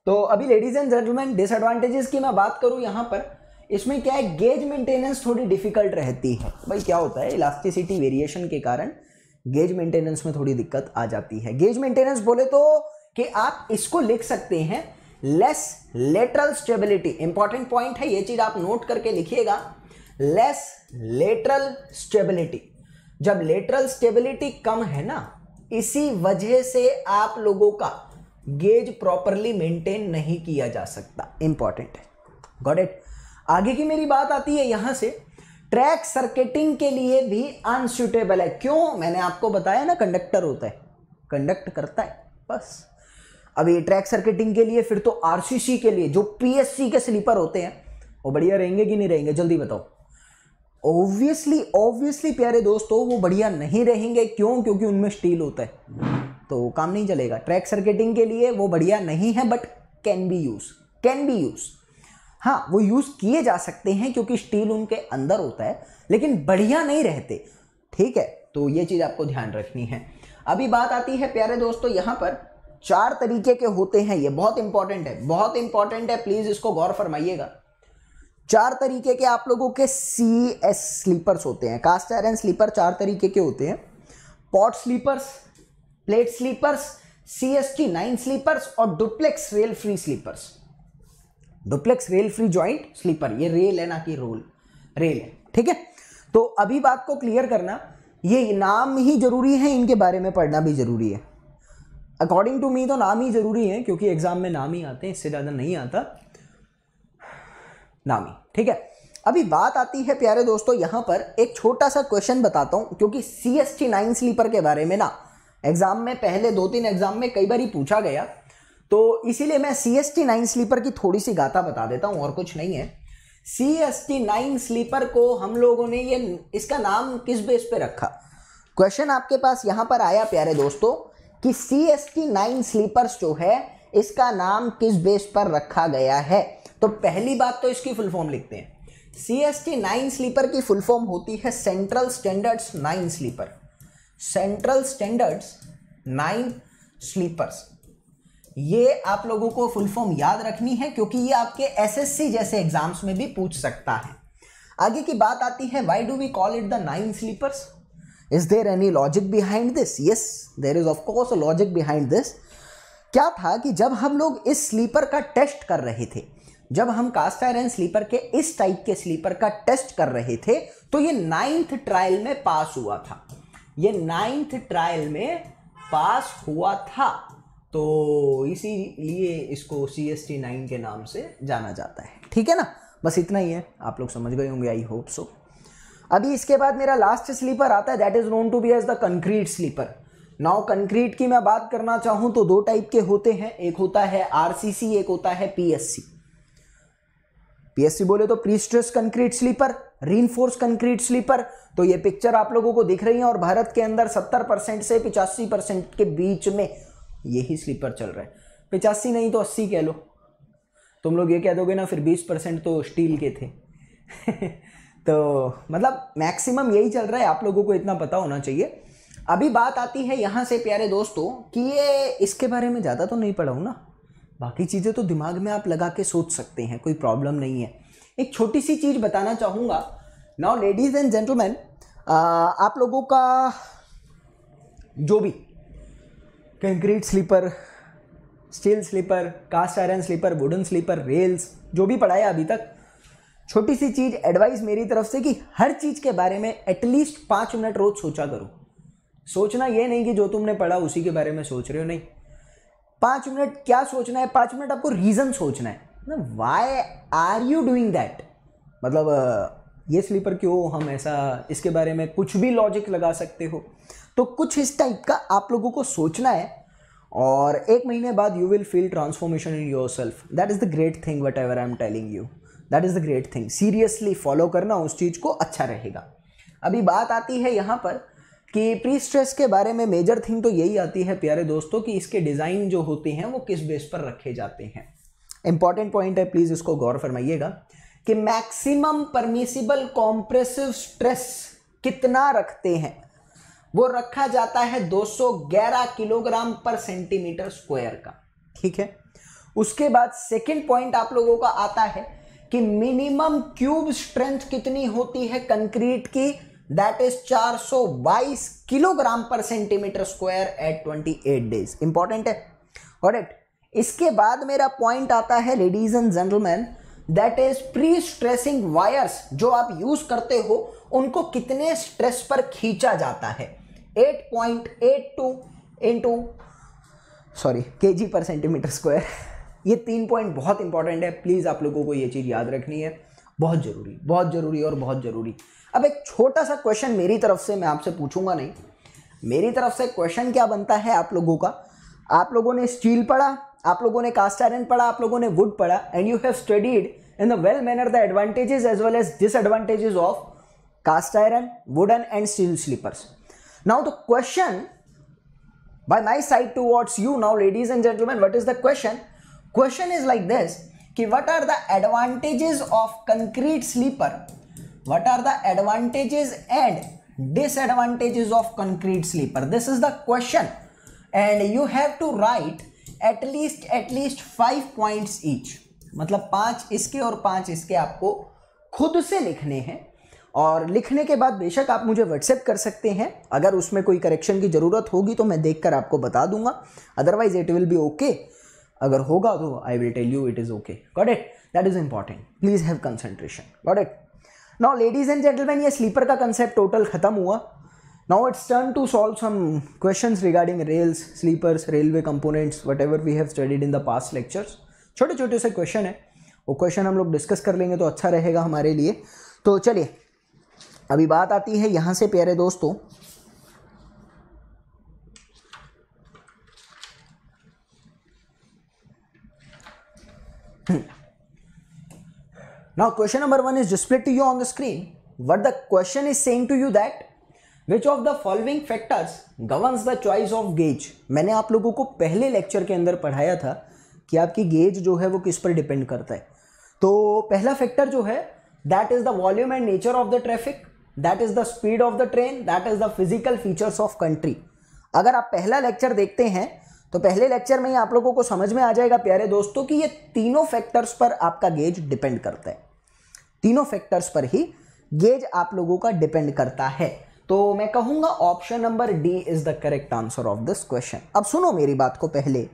तो अभी लेडीज़ एंड जेंटलमैन डिसएडवांटेजेस की मैं बात करूँ यहाँ पर इसमें क्या है गेज मेंटेनेंस थोड़ी डिफिकल्ट रहती है भाई क्या होता है इलास्टिसिटी वेरिएशन के कारण गेज मेंटेनेंस में थोड़ी दिक्कत आ जाती है गेज मेंटेनेंस बोले तो कि आप इसको लिख सकते हैं less lateral stability important point है ये चीज आप नोट करके लिखिएगा लेस लेटरल स्टेबिलिटी जब लेटरल स्टेबिलिटी कम है ना इसी वजह से आप लोगों का गेज प्रॉपरली मेंटेन नहीं किया जा सकता इंपॉर्टेंट है गॉट इट आगे की मेरी बात आती है यहां से ट्रैक सर्किटिंग के लिए भी अनसुटेबल है क्यों मैंने आपको बताया ना कंडक्टर होता है कंडक्ट करता है बस अब ये ट्रैक सर्किटिंग के लिए फिर तो आरसीसी के लिए जो पीएससी के स्लीपर होते हैं वो बढ़िया रहेंगे कि नहीं रहेंगे जल्दी बताओ ऑब्वियसली ऑब्वियसली प्यारे दोस्तों वो बढ़िया नहीं रहेंगे क्यों क्योंकि उनमें स्टील होता है तो काम नहीं चलेगा ट्रैक सर्किटिंग के लिए वो बढ़िया नहीं है but can be use can be use हाँ वो यूज़ किए जा सकते हैं क्योंकि स्टील उनके अंदर होता है लेकिन बढ़िया नहीं रहते ठीक है तो ये चीज़ आपको ध्यान रखनी है अभी बात आती है प्यारे दोस्तों यहाँ पर चार तरीके के होते हैं ये बहुत इंपॉर्टेंट है बहुत इंपॉर्टेंट है प्लीज़ इसको गौर फरमाइएगा चार तरीके के आप लोगों के सी एस स्लीपर्स होते हैं कास्ट आयरन स्लीपर चार तरीके के होते हैं pot sleepers plate sleepers C S T nine sleepers और duplex rail free sleepers duplex rail free joint sleeper ये रेल है ना कि रोल रेल है ठीक है तो अभी बात को क्लियर करना ये नाम ही जरूरी है इनके बारे में पढ़ना भी ज़रूरी है अकॉर्डिंग टू मी तो नाम ही ज़रूरी है क्योंकि एग्ज़ाम में नाम ही आते हैं इससे ज़्यादा नहीं आता नाम ही ठीक है अभी बात आती है प्यारे दोस्तों यहां पर एक छोटा सा क्वेश्चन बताता हूँ क्योंकि C S T nine sleeper के बारे में ना एग्ज़ाम में पहले दो तीन एग्ज़ाम में कई बार ही पूछा गया तो इसीलिए मैं C S T nine sleeper की थोड़ी सी गाथा बता देता हूं और कुछ नहीं है C S T nine sleeper को हम लोगों ने ये इसका नाम किस बेस पे रखा क्वेश्चन आपके पास यहां पर आया प्यारे दोस्तों कि C S T nine sleepers जो है इसका नाम किस बेस पर रखा गया है तो पहली बात तो इसकी फुल फॉर्म लिखते हैं C S T nine sleeper की फुल फॉर्म होती है central standards nine sleeper central standards nine sleepers ये आप लोगों को फुल फॉर्म याद रखनी है क्योंकि ये आपके एसएससी जैसे एग्जाम्स में भी पूछ सकता है आगे की बात आती है why do we call it the nine sleepers is there any logic behind this yes there is of course logic behind this क्या था कि जब हम लोग इस स्लीपर का टेस्ट कर रहे थे जब हम कास्ट आयरन स्लीपर के इस टाइप के स्लीपर का टेस्ट कर रहे थे तो ये नाइन्थ ट्रायल में पास हुआ था ये नाइन्थ ट्रायल में पास हुआ था तो इसीलिए इसको सी एस टी नाइन के नाम से जाना जाता है ठीक है ना बस इतना ही है आप लोग समझ गए होंगे आई होप सो अभी इसके बाद मेरा लास्ट स्लीपर आता है that is known to be as the concrete sleeper now concrete की मैं बात करना चाहूँ तो दो टाइप के होते हैं एक होता है सी एक होता है एस पीएससी बोले तो pre stress concrete sleeper reinforce concrete sleeper तो ये पिक्चर आप लोगों को दिख रही है और भारत के अंदर 70 परसेंट से 85 परसेंट के बीच में यही स्लीपर चल रहा है पिचासी नहीं तो अस्सी कह लो तुम लोग ये कह दोगे ना फिर बीस परसेंट तो स्टील के थे तो मतलब मैक्सिमम यही चल रहा है आप लोगों को इतना पता होना चाहिए अभी बात आती है यहाँ से प्यारे दोस्तों कि ये इसके बारे में ज़्यादा तो नहीं पढ़ाऊँ ना बाकी चीज़ें तो दिमाग में आप लगा के सोच सकते हैं कोई प्रॉब्लम नहीं है एक छोटी सी चीज़ बताना चाहूँगा नाउ लेडीज़ एंड जेंटलमैन आप लोगों का जो भी concrete sleeper steel sleeper cast iron sleeper wooden sleeper rails जो भी पढ़ाया अभी तक छोटी सी चीज़ एडवाइस मेरी तरफ से कि हर चीज़ के बारे में एटलीस्ट पाँच मिनट रोज़ सोचा करो सोचना यह नहीं कि जो तुमने पढ़ा उसी के बारे में सोच रहे हो नहीं पाँच मिनट क्या सोचना है पाँच मिनट आपको रीज़न सोचना है ना why are you doing that मतलब ये स्लीपर क्यों हम ऐसा इसके बारे में कुछ भी लॉजिक लगा सकते हो तो कुछ इस टाइप का आप लोगों को सोचना है और एक महीने बाद you will feel transformation in yourself that is the great thing whatever I am telling you that is the great thing seriously follow करना उस चीज़ को अच्छा रहेगा अभी बात आती है यहाँ पर कि प्री स्ट्रेस के बारे में मेजर थिंग तो यही आती है प्यारे दोस्तों कि इसके डिज़ाइन जो होते हैं वो किस बेस पर रखे जाते हैं इंपॉर्टेंट पॉइंट है प्लीज़ इसको गौर फरमाइएगा कि मैक्सिमम परमिसिबल कॉम्प्रेसिव स्ट्रेस कितना रखते हैं वो रखा जाता है 211 किलोग्राम पर सेंटीमीटर स्क्वायर का ठीक है उसके बाद सेकेंड पॉइंट आप लोगों का आता है कि मिनिमम क्यूब स्ट्रेंथ कितनी होती है कंक्रीट की that is 422 kilogram per centimetre square at 28 days important है और इसके बाद मेरा पॉइंट आता है ladies and gentleman that is prestressing wires जो आप यूज करते हो उनको कितने स्ट्रेस पर खींचा जाता है eight point eight two into sorry K G पर सेंटीमीटर स्क्वायर ये तीन पॉइंट बहुत इंपॉर्टेंट है प्लीज़ आप लोगों को ये चीज़ याद रखनी है बहुत ज़रूरी बहुत ज़रूरी और बहुत ज़रूरी अब एक छोटा सा क्वेश्चन मेरी तरफ से मैं आपसे पूछूंगा नहीं मेरी तरफ से क्वेश्चन क्या बनता है आप लोगों का आप लोगों ने स्टील पढ़ा आप लोगों ने कास्ट आयरन पढ़ा आप लोगों ने वुड पढ़ा and you have studied in the well manner the advantages as well as disadvantages of cast iron wooden and steel sleepers Now the question by my side towards you now ladies and gentlemen what is the question? Question is like this कि what are the advantages of concrete sleeper? What are the advantages and disadvantages of concrete sleeper? This is the question and you have to write at least at least five points each. मतलब पांच इसके और पांच इसके आपको खुद से लिखने हैं और लिखने के बाद बेशक आप मुझे व्हाट्सएप कर सकते हैं अगर उसमें कोई करेक्शन की ज़रूरत होगी तो मैं देख कर आपको बता दूंगा otherwise it will be okay अगर होगा तो I will tell you it is okay got it that is important please have concentration got it now ladies and gentleman ये स्लीपर का कंसेप्ट टोटल खत्म हुआ now it's turn to solve some question regarding rails sleepers railway components whatever we have studied in the past lectures छोटे छोटे से question है वो question हम लोग डिस्कस कर लेंगे तो अच्छा रहेगा हमारे लिए तो चलिए अभी बात आती है यहां से प्यारे दोस्तों now question number one is displayed to you on the screen what the question is saying to you that which of the following factors governs the choice of gauge मैंने आप लोगों को पहले लेक्चर के अंदर पढ़ाया था कि आपकी गेज जो है वो किस पर डिपेंड करता है तो पहला फैक्टर जो है that is the volume and nature of the traffic that is the speed of the train that is the physical features of country अगर आप पहला लेक्चर देखते हैं तो पहले लेक्चर में ही आप लोगों को समझ में आ जाएगा प्यारे दोस्तों कि ये तीनों फैक्टर्स पर आपका गेज डिपेंड करता है तीनों फैक्टर्स पर ही गेज आप लोगों का डिपेंड करता है तो मैं कहूंगा option number D is the correct answer of this question अब सुनो मेरी बात को पहले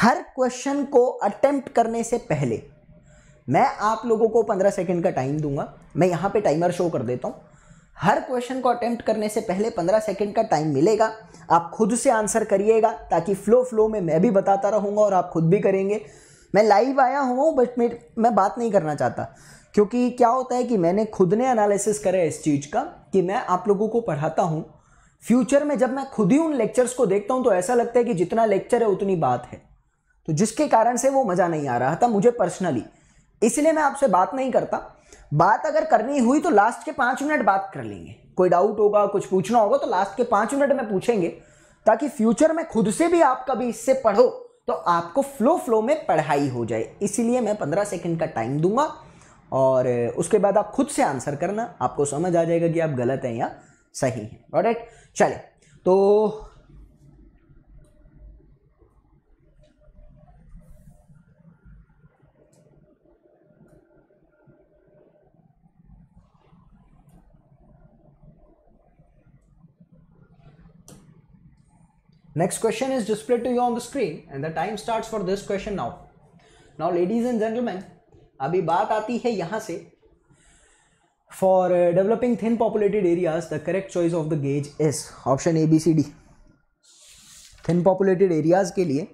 हर क्वेश्चन को अटेम्प्ट करने से पहले मैं आप लोगों को पंद्रह सेकेंड का टाइम दूंगा मैं यहाँ पर टाइमर शो कर देता हूँ हर क्वेश्चन को अटेम्प्ट करने से पहले 15 सेकंड का टाइम मिलेगा आप खुद से आंसर करिएगा ताकि फ्लो फ्लो में मैं भी बताता रहूँगा और आप खुद भी करेंगे मैं लाइव आया हूँ बट मैं मैं बात नहीं करना चाहता क्योंकि क्या होता है कि मैंने खुद ने एनालिसिस करा इस चीज़ का कि मैं आप लोगों को पढ़ाता हूँ फ्यूचर में जब मैं खुद ही उन लेक्चर्स को देखता हूँ तो ऐसा लगता है कि जितना लेक्चर है उतनी बात है तो जिसके कारण से वो मज़ा नहीं आ रहा था मुझे पर्सनली इसलिए मैं आपसे बात नहीं करता बात अगर करनी हुई तो लास्ट के पांच मिनट बात कर लेंगे कोई डाउट होगा कुछ पूछना होगा तो लास्ट के पांच मिनट में पूछेंगे ताकि फ्यूचर में खुद से भी आप कभी इससे पढ़ो तो आपको फ्लो फ्लो में पढ़ाई हो जाए इसीलिए मैं पंद्रह सेकेंड का टाइम दूंगा और उसके बाद आप खुद से आंसर करना आपको समझ आ जाएगा कि आप गलत हैं या सही हैं राइट चले तो Next question is displayed to you on the screen and the time starts for this question now. Now ladies and gentlemen, अभी बात आती है यहाँ से for developing thin populated areas the correct choice of the gauge is option A B C D thin populated areas के लिए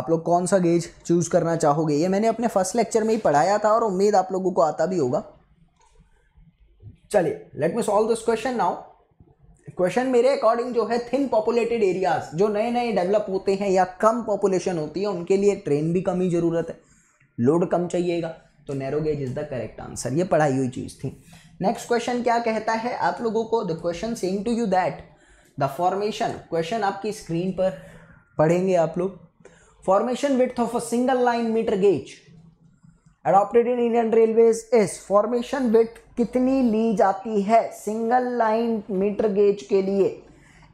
आप लोग कौन सा गेज चूज़ करना चाहोगे ये मैंने अपने फर्स्ट लेक्चर में ही पढ़ाया था और उम्मीद आप लोगों को आता भी होगा चलिए let me solve this question now question मेरे अकॉर्डिंग जो है थिन पॉपुलेटेड एरियाज जो नए नए डेवलप होते हैं या कम पॉपुलेशन होती है उनके लिए ट्रेन भी कम ही ज़रूरत है लोड कम चाहिएगा तो narrow gauge is the correct answer ये पढ़ाई हुई चीज़ थी नेक्स्ट क्वेश्चन क्या कहता है आप लोगों को the question saying to you that the formation question आपकी स्क्रीन पर पढ़ेंगे आप लोग formation width of a single line metre gauge adopted in Indian Railways इस फॉर्मेशन विथ कितनी ली जाती है सिंगल लाइन मीटर गेज के लिए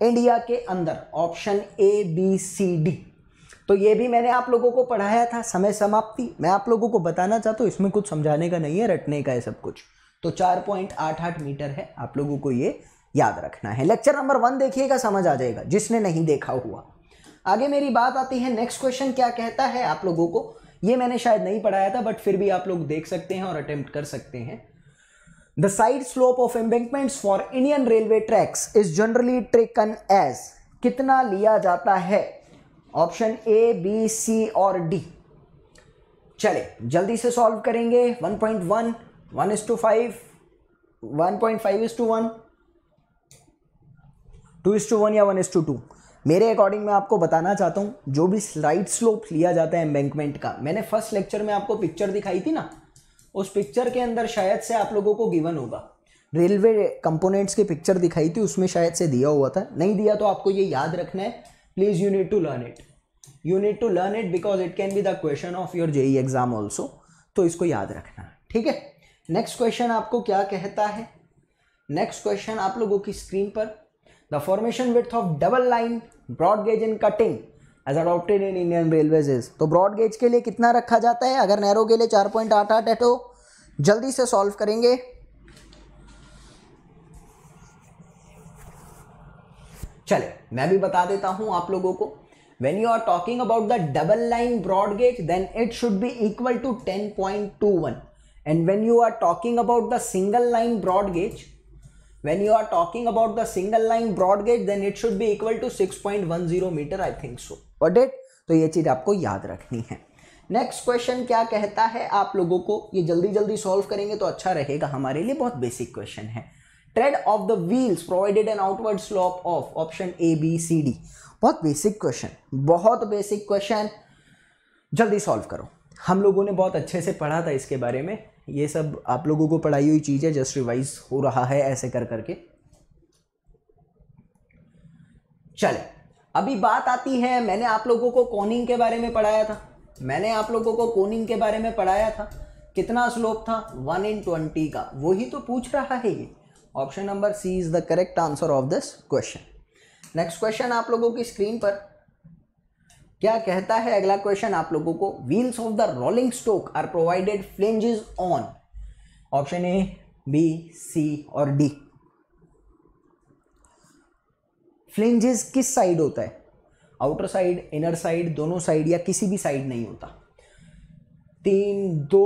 इंडिया के अंदर option A B C D तो ये भी मैंने आप लोगों को पढ़ाया था समय समाप्ति मैं आप लोगों को बताना चाहता हूँ इसमें कुछ समझाने का नहीं है रटने का है सब कुछ तो चार पॉइंट आठ आठ मीटर है आप लोगों को ये याद रखना है लेक्चर नंबर वन देखिएगा समझ आ जाएगा जिसने नहीं देखा हुआ आगे मेरी बात आती है नेक्स्ट क्वेश्चन क्या कहता है आप लोगों को ये मैंने शायद नहीं पढ़ाया था बट फिर भी आप लोग देख सकते हैं और अटेम्प्ट कर सकते हैं the side slope of embankments for Indian railway tracks is generally taken as कितना लिया जाता है ऑप्शन ए बी सी और डी चले जल्दी से सॉल्व करेंगे 1.1 point one one is to five one point five is to one two is to one या वन इज टू टू मेरे अकॉर्डिंग मैं आपको बताना चाहता हूँ जो भी स्लाइड स्लोप लिया जाता है एम्बैंकमेंट का मैंने फर्स्ट लेक्चर में आपको पिक्चर दिखाई थी ना उस पिक्चर के अंदर शायद से आप लोगों को गिवन होगा रेलवे कंपोनेंट्स की पिक्चर दिखाई थी उसमें शायद से दिया हुआ था नहीं दिया तो आपको ये याद रखना है please you need to learn it you need to learn it because it can be the question of your JE exam also तो इसको याद रखना ठीक है नेक्स्ट क्वेश्चन आपको क्या कहता है नेक्स्ट क्वेश्चन आप लोगों की स्क्रीन पर The formation width of double line, broad gauge in cutting as adopted in Indian railways is तो ब्रॉड गेज के लिए कितना रखा जाता है अगर नैरो के लिए चार पॉइंट आठ आठ है तो जल्दी से सॉल्व करेंगे चले मैं भी बता देता हूं आप लोगों को when you are talking about the double line broad gauge then it should be equal to 10.21 and when you are talking about the single line broad gauge when you are talking about the single line broad gauge then it should be equal to 6.10 meter i think so got it तो ये चीज़ आपको याद रखनी है next question क्या कहता है आप लोगों को ये जल्दी जल्दी सॉल्व करेंगे तो अच्छा रहेगा हमारे लिए बहुत बेसिक क्वेश्चन है tread of the wheels provided an outward slope of option A B C D बहुत बेसिक क्वेश्चन बहुत बेसिक क्वेश्चन जल्दी सॉल्व करो हम लोगों ने बहुत अच्छे से पढ़ा था इसके बारे में ये सब आप लोगों को पढ़ाई हुई चीज़ है जस्ट रिवाइज हो रहा है ऐसे कर करके चले अभी बात आती है मैंने आप लोगों को कोनिंग के बारे में पढ़ाया था मैंने आप लोगों को कोनिंग के बारे में पढ़ाया था कितना स्लोप था वन इन ट्वेंटी का वही तो पूछ रहा है ये option number C is the correct answer of this question next question आप लोगों की स्क्रीन पर क्या कहता है अगला क्वेश्चन आप लोगों को wheels of the rolling stock are provided flanges on option A B C और डी फ्लेंजेस किस साइड होता है आउटर साइड इनर साइड दोनों साइड या किसी भी साइड नहीं होता तीन दो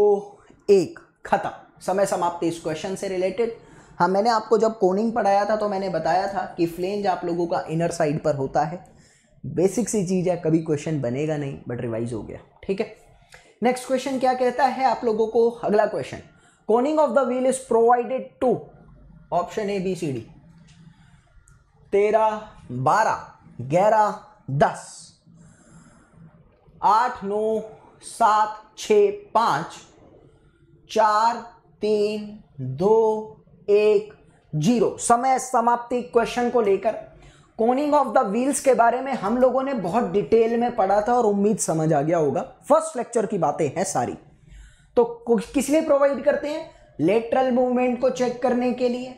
एक खत्म समय समाप्त इस क्वेश्चन से रिलेटेड हाँ मैंने आपको जब कोनिंग पढ़ाया था तो मैंने बताया था कि फ्लेंज आप लोगों का इनर साइड पर होता है बेसिक सी चीज़ है कभी क्वेश्चन बनेगा नहीं बट रिवाइज हो गया ठीक है नेक्स्ट क्वेश्चन क्या कहता है आप लोगों को अगला question coning of the wheel is provided to option A B C D तेरह बारह ग्यारह दस आठ नौ सात छ पाँच चार तीन दो एक जीरो समय समाप्ति क्वेश्चन को लेकर कोनिंग ऑफ द व्हील्स के बारे में हम लोगों ने बहुत डिटेल में पढ़ा था और उम्मीद समझ आ गया होगा फर्स्ट लेक्चर की बातें हैं सारी तो किस लिए प्रोवाइड करते हैं लेटरल मूवमेंट को चेक करने के लिए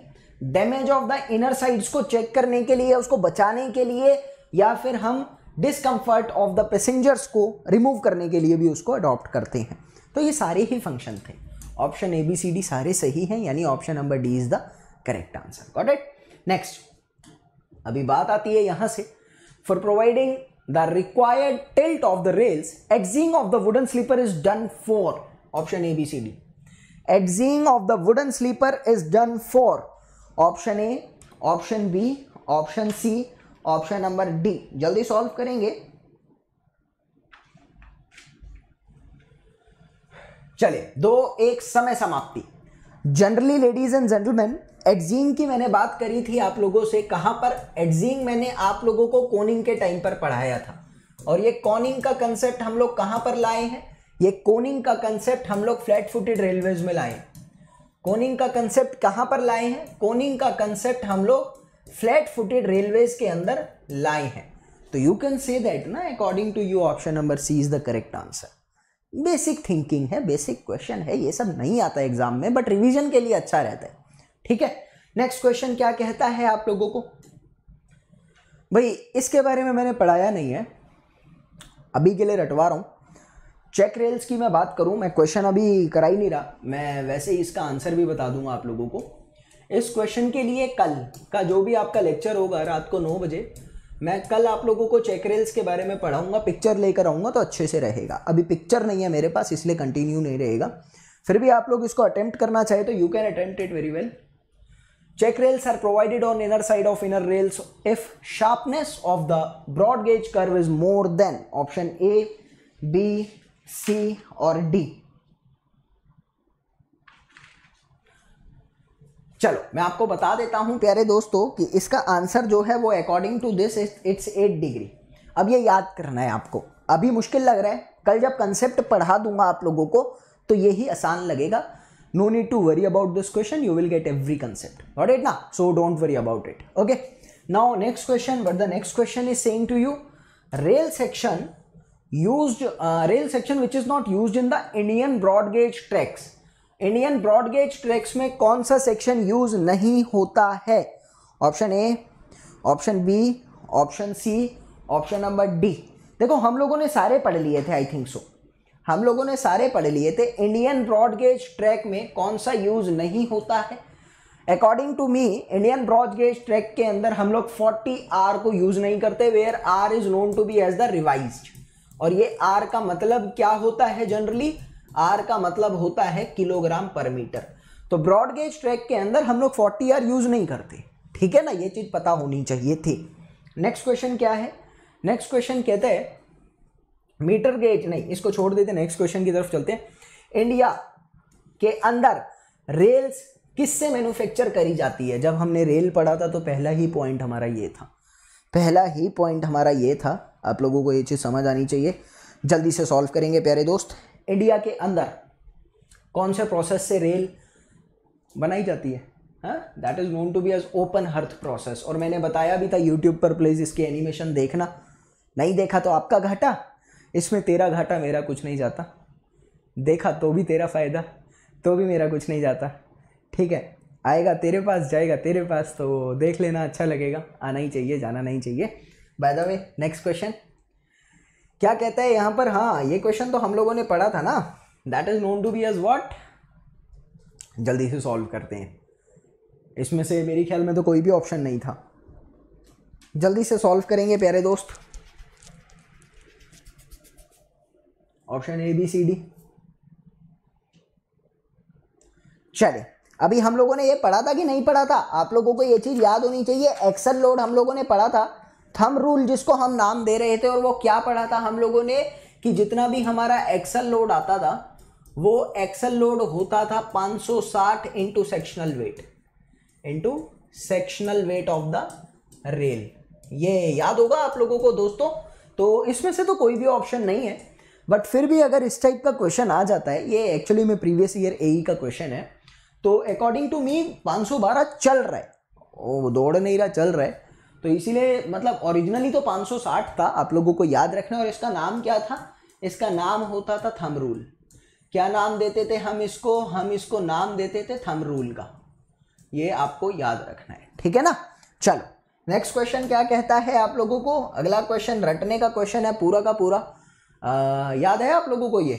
damage of the inner sides को चेक करने के लिए उसको बचाने के लिए या फिर हम डिसकंफर्ट ऑफ द पैसेंजर्स को रिमूव करने के लिए भी उसको अडॉप्ट करते हैं तो ये सारे ही फंक्शन थे option A B C D सारे सही हैं यानी option number D is the correct answer got it next अभी बात आती है यहां से for providing the required tilt of the rails adzing of the wooden sleeper is done for option A B C D adzing of the wooden sleeper is done for option A option B option C option number D जल्दी solve करेंगे चले दो एक समय समाप्ति generally ladies and gentleman adzing की मैंने बात करी थी आप लोगों से कहाँ पर एडजीन मैंने आप लोगों को कोनिंग के टाइम पर पढ़ाया था और ये कॉनिंग का कंसेप्ट हम लोग कहाँ पर लाए हैं ये कोनिंग का कंसेप्ट हम लोग फ्लैट फुटेड रेलवेज में लाए कोनिंग का कंसेप्ट कहाँ पर लाए हैं कोनिंग का कंसेप्ट हम लोग फ्लैट फुटेड रेलवेज के अंदर लाए हैं तो यू कैन से दैट ना according to you option number C is the correct answer basic thinking है बेसिक क्वेश्चन है ये सब नहीं आता एग्जाम में बट रिवीजन के लिए अच्छा रहता है ठीक है नेक्स्ट क्वेश्चन क्या कहता है आप लोगों को भाई इसके बारे में मैंने पढ़ाया नहीं है अभी के लिए रटवा रहा हूँ चेक रेल्स की मैं बात करूं मैं क्वेश्चन अभी करा ही नहीं रहा मैं वैसे ही इसका आंसर भी बता दूंगा आप लोगों को इस क्वेश्चन के लिए कल का जो भी आपका लेक्चर होगा रात को नौ बजे मैं कल आप लोगों को चेक रेल्स के बारे में पढ़ाऊंगा पिक्चर लेकर आऊँगा तो अच्छे से रहेगा अभी पिक्चर नहीं है मेरे पास इसलिए कंटिन्यू नहीं रहेगा फिर भी आप लोग इसको अटैम्प्ट करना चाहे तो you can attempt it very well Check rails are provided on inner side of inner rails if sharpness of the broad gauge curve is more than option A, B, C or D. चलो मैं आपको बता देता हूं प्यारे दोस्तों कि इसका आंसर जो है वो according to this it's eight degree अब ये याद करना है आपको अभी मुश्किल लग रहा है कल जब कंसेप्ट पढ़ा दूंगा आप लोगों को तो यही आसान लगेगा no need to worry about this question you will get every concept got it na so don't worry about it okay now next question but the next question is saying to you rail section used uh, rail section which is not used in the indian broad gauge tracks indian broad gauge tracks mein kaun sa section use nahi hota hai option a option b option c option number d देखो हम लोगों ने सारे पढ़ लिए थे आई think सो हम लोगों ने सारे पढ़ लिए थे इंडियन ब्रॉडगेज ट्रैक में कौन सा यूज़ नहीं होता है according to me Indian broad gauge track के अंदर हम लोग 40 आर को यूज़ नहीं करते where are is known to be as the revise और ये आर का मतलब क्या होता है जनरली आर का मतलब होता है किलोग्राम पर मीटर तो ब्रॉडगेज ट्रैक के अंदर हम लोग 40 आर यूज़ नहीं करते ठीक है ना ये चीज़ पता होनी चाहिए थी नेक्स्ट क्वेश्चन क्या है नेक्स्ट क्वेश्चन कहते हैं मीटर गेज नहीं इसको छोड़ देते नेक्स्ट क्वेश्चन की तरफ चलते हैं इंडिया के अंदर रेल्स किससे मैन्युफैक्चर करी जाती है जब हमने रेल पढ़ा था तो पहला ही पॉइंट हमारा ये था पहला ही पॉइंट हमारा ये था आप लोगों को ये चीज़ समझ आनी चाहिए जल्दी से सॉल्व करेंगे प्यारे दोस्त इंडिया के अंदर कौन से प्रोसेस से रेल बनाई जाती है that is known to be as open hearth process और मैंने बताया भी था यूट्यूब पर प्लीज़ इसके एनिमेशन देखना नहीं देखा तो आपका घाटा इसमें तेरा घाटा मेरा कुछ नहीं जाता देखा तो भी तेरा फ़ायदा तो भी मेरा कुछ नहीं जाता ठीक है आएगा तेरे पास जाएगा तेरे पास तो देख लेना अच्छा लगेगा आना ही चाहिए जाना नहीं चाहिए by the way next question क्या कहता है यहाँ पर हाँ ये क्वेश्चन तो हम लोगों ने पढ़ा था ना that is known to be as what जल्दी से सॉल्व करते हैं इसमें से मेरे ख्याल में तो कोई भी ऑप्शन नहीं था जल्दी से सॉल्व करेंगे प्यारे दोस्त option A B C D चले अभी हम लोगों ने ये पढ़ा था कि नहीं पढ़ा था आप लोगों को ये चीज़ याद होनी चाहिए एक्सल लोड हम लोगों ने पढ़ा था थम रूल जिसको हम नाम दे रहे थे और वो क्या पढ़ा था हम लोगों ने कि जितना भी हमारा एक्सल लोड आता था वो एक्सल लोड होता था 560 सौ साठ into sectional weight into sectional weight of the rail ये याद होगा आप लोगों को दोस्तों तो इसमें से तो कोई भी ऑप्शन नहीं है बट फिर भी अगर इस टाइप का क्वेश्चन आ जाता है ये एक्चुअली में प्रीवियस ईयर ए का क्वेश्चन है तो अकॉर्डिंग टू मी 512 चल रहा है ओ दौड़ नहीं रहा चल रहा है तो इसीलिए मतलब ओरिजिनली तो 560 था आप लोगों को याद रखना और इसका नाम क्या था इसका नाम होता था थम रूल क्या नाम देते थे हम इसको हम इसको नाम देते थे थम रूल का ये आपको याद रखना है ठीक है ना चलो नेक्स्ट क्वेश्चन क्या कहता है आप लोगों को अगला क्वेश्चन रटने का क्वेश्चन है पूरा का पूरा आ, याद है आप लोगों को ये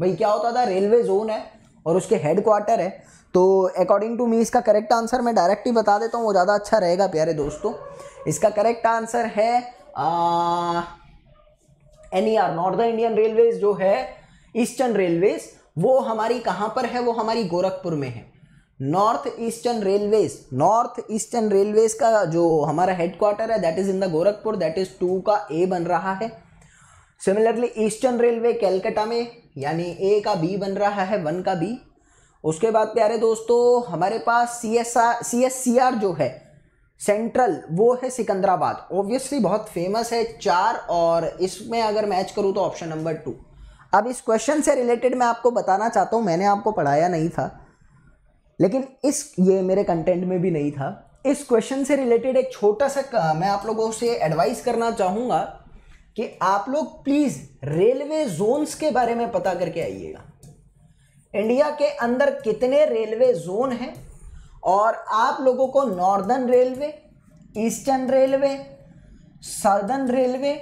भाई क्या होता था रेलवे जोन है और उसके हेड क्वार्टर है तो अकॉर्डिंग टू मी इसका करेक्ट आंसर मैं डायरेक्ट ही बता देता हूँ वो ज़्यादा अच्छा रहेगा प्यारे दोस्तों इसका करेक्ट आंसर है N E R northern Indian railways जो है ईस्टर्न रेलवेज वो हमारी कहाँ पर है वो हमारी गोरखपुर में है north eastern railways north eastern railways का जो हमारा हेडक्वार्टर है that is in the Gorakhpur that is to का ए बन रहा है सिमिलरली ईस्टर्न रेलवे कैलकाटा में यानी ए का बी बन रहा है वन का बी उसके बाद प्यारे दोस्तों हमारे पास C S R C S C R जो है सेंट्रल वो है सिकंदराबाद ऑब्वियसली बहुत फेमस है चार और इसमें अगर मैच करूँ तो ऑप्शन नंबर टू अब इस क्वेश्चन से रिलेटेड मैं आपको बताना चाहता हूँ मैंने आपको पढ़ाया नहीं था लेकिन इस ये मेरे कंटेंट में भी नहीं था इस क्वेश्चन से रिलेटेड एक छोटा सा मैं आप लोगों से एडवाइस करना चाहूँगा कि आप लोग प्लीज़ रेलवे जोन्स के बारे में पता करके आइएगा इंडिया के अंदर कितने रेलवे जोन हैं और आप लोगों को northern railway eastern railway southern railway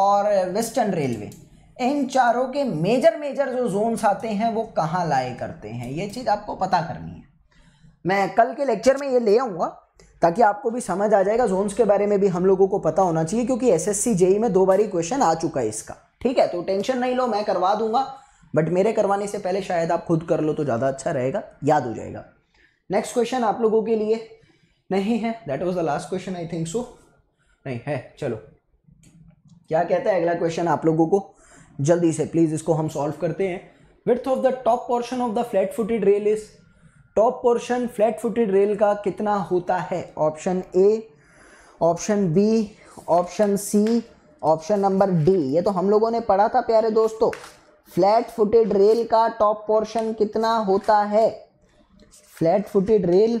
और वेस्टर्न रेलवे इन चारों के मेजर मेजर जो जोन्स आते हैं वो कहाँ लाए करते हैं ये चीज़ आपको पता करनी है मैं कल के लेक्चर में ये ले आऊँगा ताकि आपको भी समझ आ जाएगा जोन्स के बारे में भी हम लोगों को पता होना चाहिए क्योंकि एस एस जेई में दो बार ही क्वेश्चन आ चुका है इसका ठीक है तो टेंशन नहीं लो मैं करवा दूंगा बट मेरे करवाने से पहले शायद आप खुद कर लो तो ज़्यादा अच्छा रहेगा याद हो जाएगा नेक्स्ट क्वेश्चन आप लोगों के लिए नहीं है that was the last question I think so नहीं है चलो क्या कहता है अगला क्वेश्चन आप लोगों को जल्दी से प्लीज़ इसको हम सॉल्व करते हैं width of the top portion of the flat footed rail is top portion flat footed rail का कितना होता है option A option B option C option number D ये तो हम लोगों ने पढ़ा था प्यारे दोस्तों फ्लैट फुटेड रेल का टॉप पोर्शन कितना होता है फ्लैट फुटेड रेल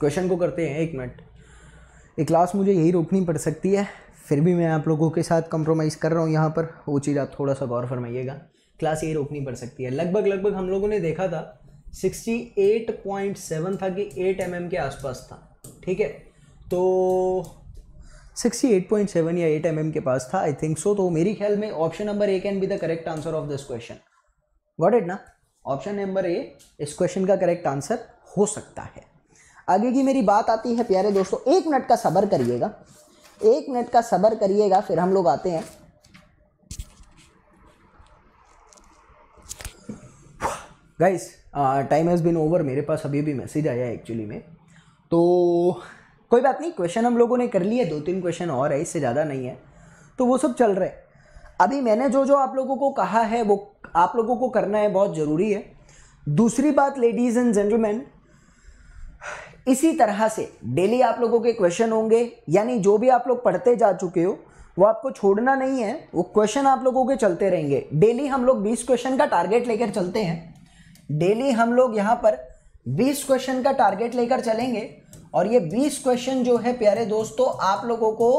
क्वेश्चन को करते हैं एक मिनट ये क्लास मुझे यही रोकनी पड़ सकती है फिर भी मैं आप लोगों के साथ कंप्रोमाइज़ कर रहा हूँ यहाँ पर वो चीज़ आप थोड़ा सा गौर फरमाइएगा क्लास यही रोकनी पड़ सकती है लगभग लगभग हम लोगों ने देखा था 68.7 था कि 8 एम mm के आसपास था ठीक है तो 68.7 या 8 एम mm के पास था आई थिंक सो तो मेरी ख्याल में option number A can be the correct answer of this question got it ना ऑप्शन नंबर ए इस क्वेश्चन का करेक्ट आंसर हो सकता है आगे की मेरी बात आती है प्यारे दोस्तों एक मिनट का सब्र करिएगा एक मिनट का सब्र करिएगा फिर हम लोग आते हैं guys time has been over मेरे पास अभी भी मैसेज आया एक्चुअली में तो कोई बात नहीं क्वेश्चन हम लोगों ने कर लिए दो तीन क्वेश्चन और है इससे ज़्यादा नहीं है तो वो सब चल रहे अभी मैंने जो जो आप लोगों को कहा है वो आप लोगों को करना है बहुत ज़रूरी है दूसरी बात लेडीज़ एंड जेंटलमैन इसी तरह से डेली आप लोगों के क्वेश्चन होंगे यानी जो भी आप लोग पढ़ते जा चुके हो वो आपको छोड़ना नहीं है वो क्वेश्चन आप लोगों के चलते रहेंगे डेली हम लोग 20 क्वेश्चन का टारगेट लेकर चलते हैं डेली हम लोग यहाँ पर 20 क्वेश्चन का टारगेट लेकर चलेंगे और ये 20 क्वेश्चन जो है प्यारे दोस्तों आप लोगों को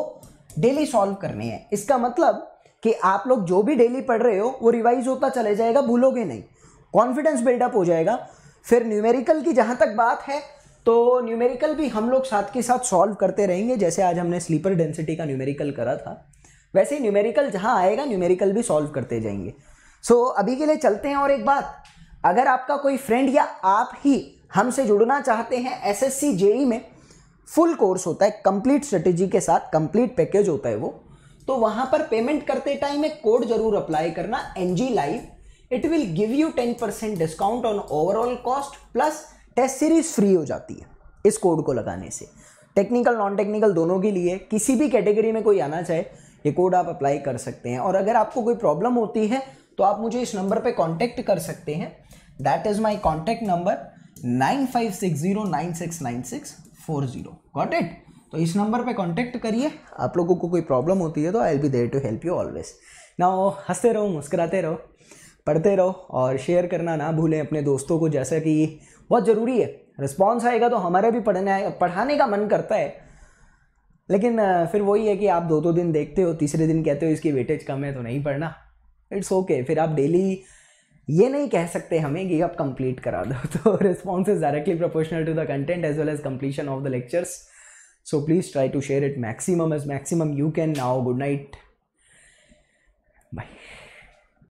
डेली सॉल्व करने हैं इसका मतलब कि आप लोग जो भी डेली पढ़ रहे हो वो रिवाइज होता चले जाएगा भूलोगे नहीं कॉन्फिडेंस बिल्डअप हो जाएगा फिर न्यूमेरिकल की जहाँ तक बात है तो न्यूमेरिकल भी हम लोग साथ के साथ सॉल्व करते रहेंगे जैसे आज हमने स्लीपर डेंसिटी का न्यूमेरिकल करा था वैसे ही न्यूमेरिकल जहाँ आएगा न्यूमेरिकल भी सॉल्व करते जाएंगे सो so, अभी के लिए चलते हैं और एक बात अगर आपका कोई फ्रेंड या आप ही हमसे जुड़ना चाहते हैं एस एस जेई में फुल कोर्स होता है कंप्लीट स्ट्रेटेजी के साथ कंप्लीट पैकेज होता है वो तो वहाँ पर पेमेंट करते टाइम एक कोड जरूर अप्लाई करना N G live it will give you ten percent discount on overall cost plus test series free हो जाती है इस कोड को लगाने से टेक्निकल नॉन टेक्निकल दोनों के लिए किसी भी कैटेगरी में कोई आना चाहे ये कोड आप अप्लाई कर सकते हैं और अगर आपको कोई प्रॉब्लम होती है तो आप मुझे इस नंबर पे कांटेक्ट कर सकते हैं that is my contact number nine five six zero nine six nine six four zero got it तो इस नंबर पे कांटेक्ट करिए आप लोगों को कोई प्रॉब्लम होती है तो I'll be there to help you always ना हंसते रहो मुस्कुराते रहो पढ़ते रहो और शेयर करना ना भूलें अपने दोस्तों को जैसा कि बहुत ज़रूरी है रिस्पॉन्स आएगा तो हमारा भी पढ़ने पढ़ाने का मन करता है लेकिन फिर वही है कि आप दो दो दिन देखते हो तीसरे दिन कहते हो इसकी वेटेज कम है तो नहीं पढ़ना इट्स ओके okay. फिर आप डेली ये नहीं कह सकते हमें कि आप कंप्लीट करा दो तो response is directly proportional to the content as well as completion of the lectures so please try to share it maximum as maximum you can now good night bye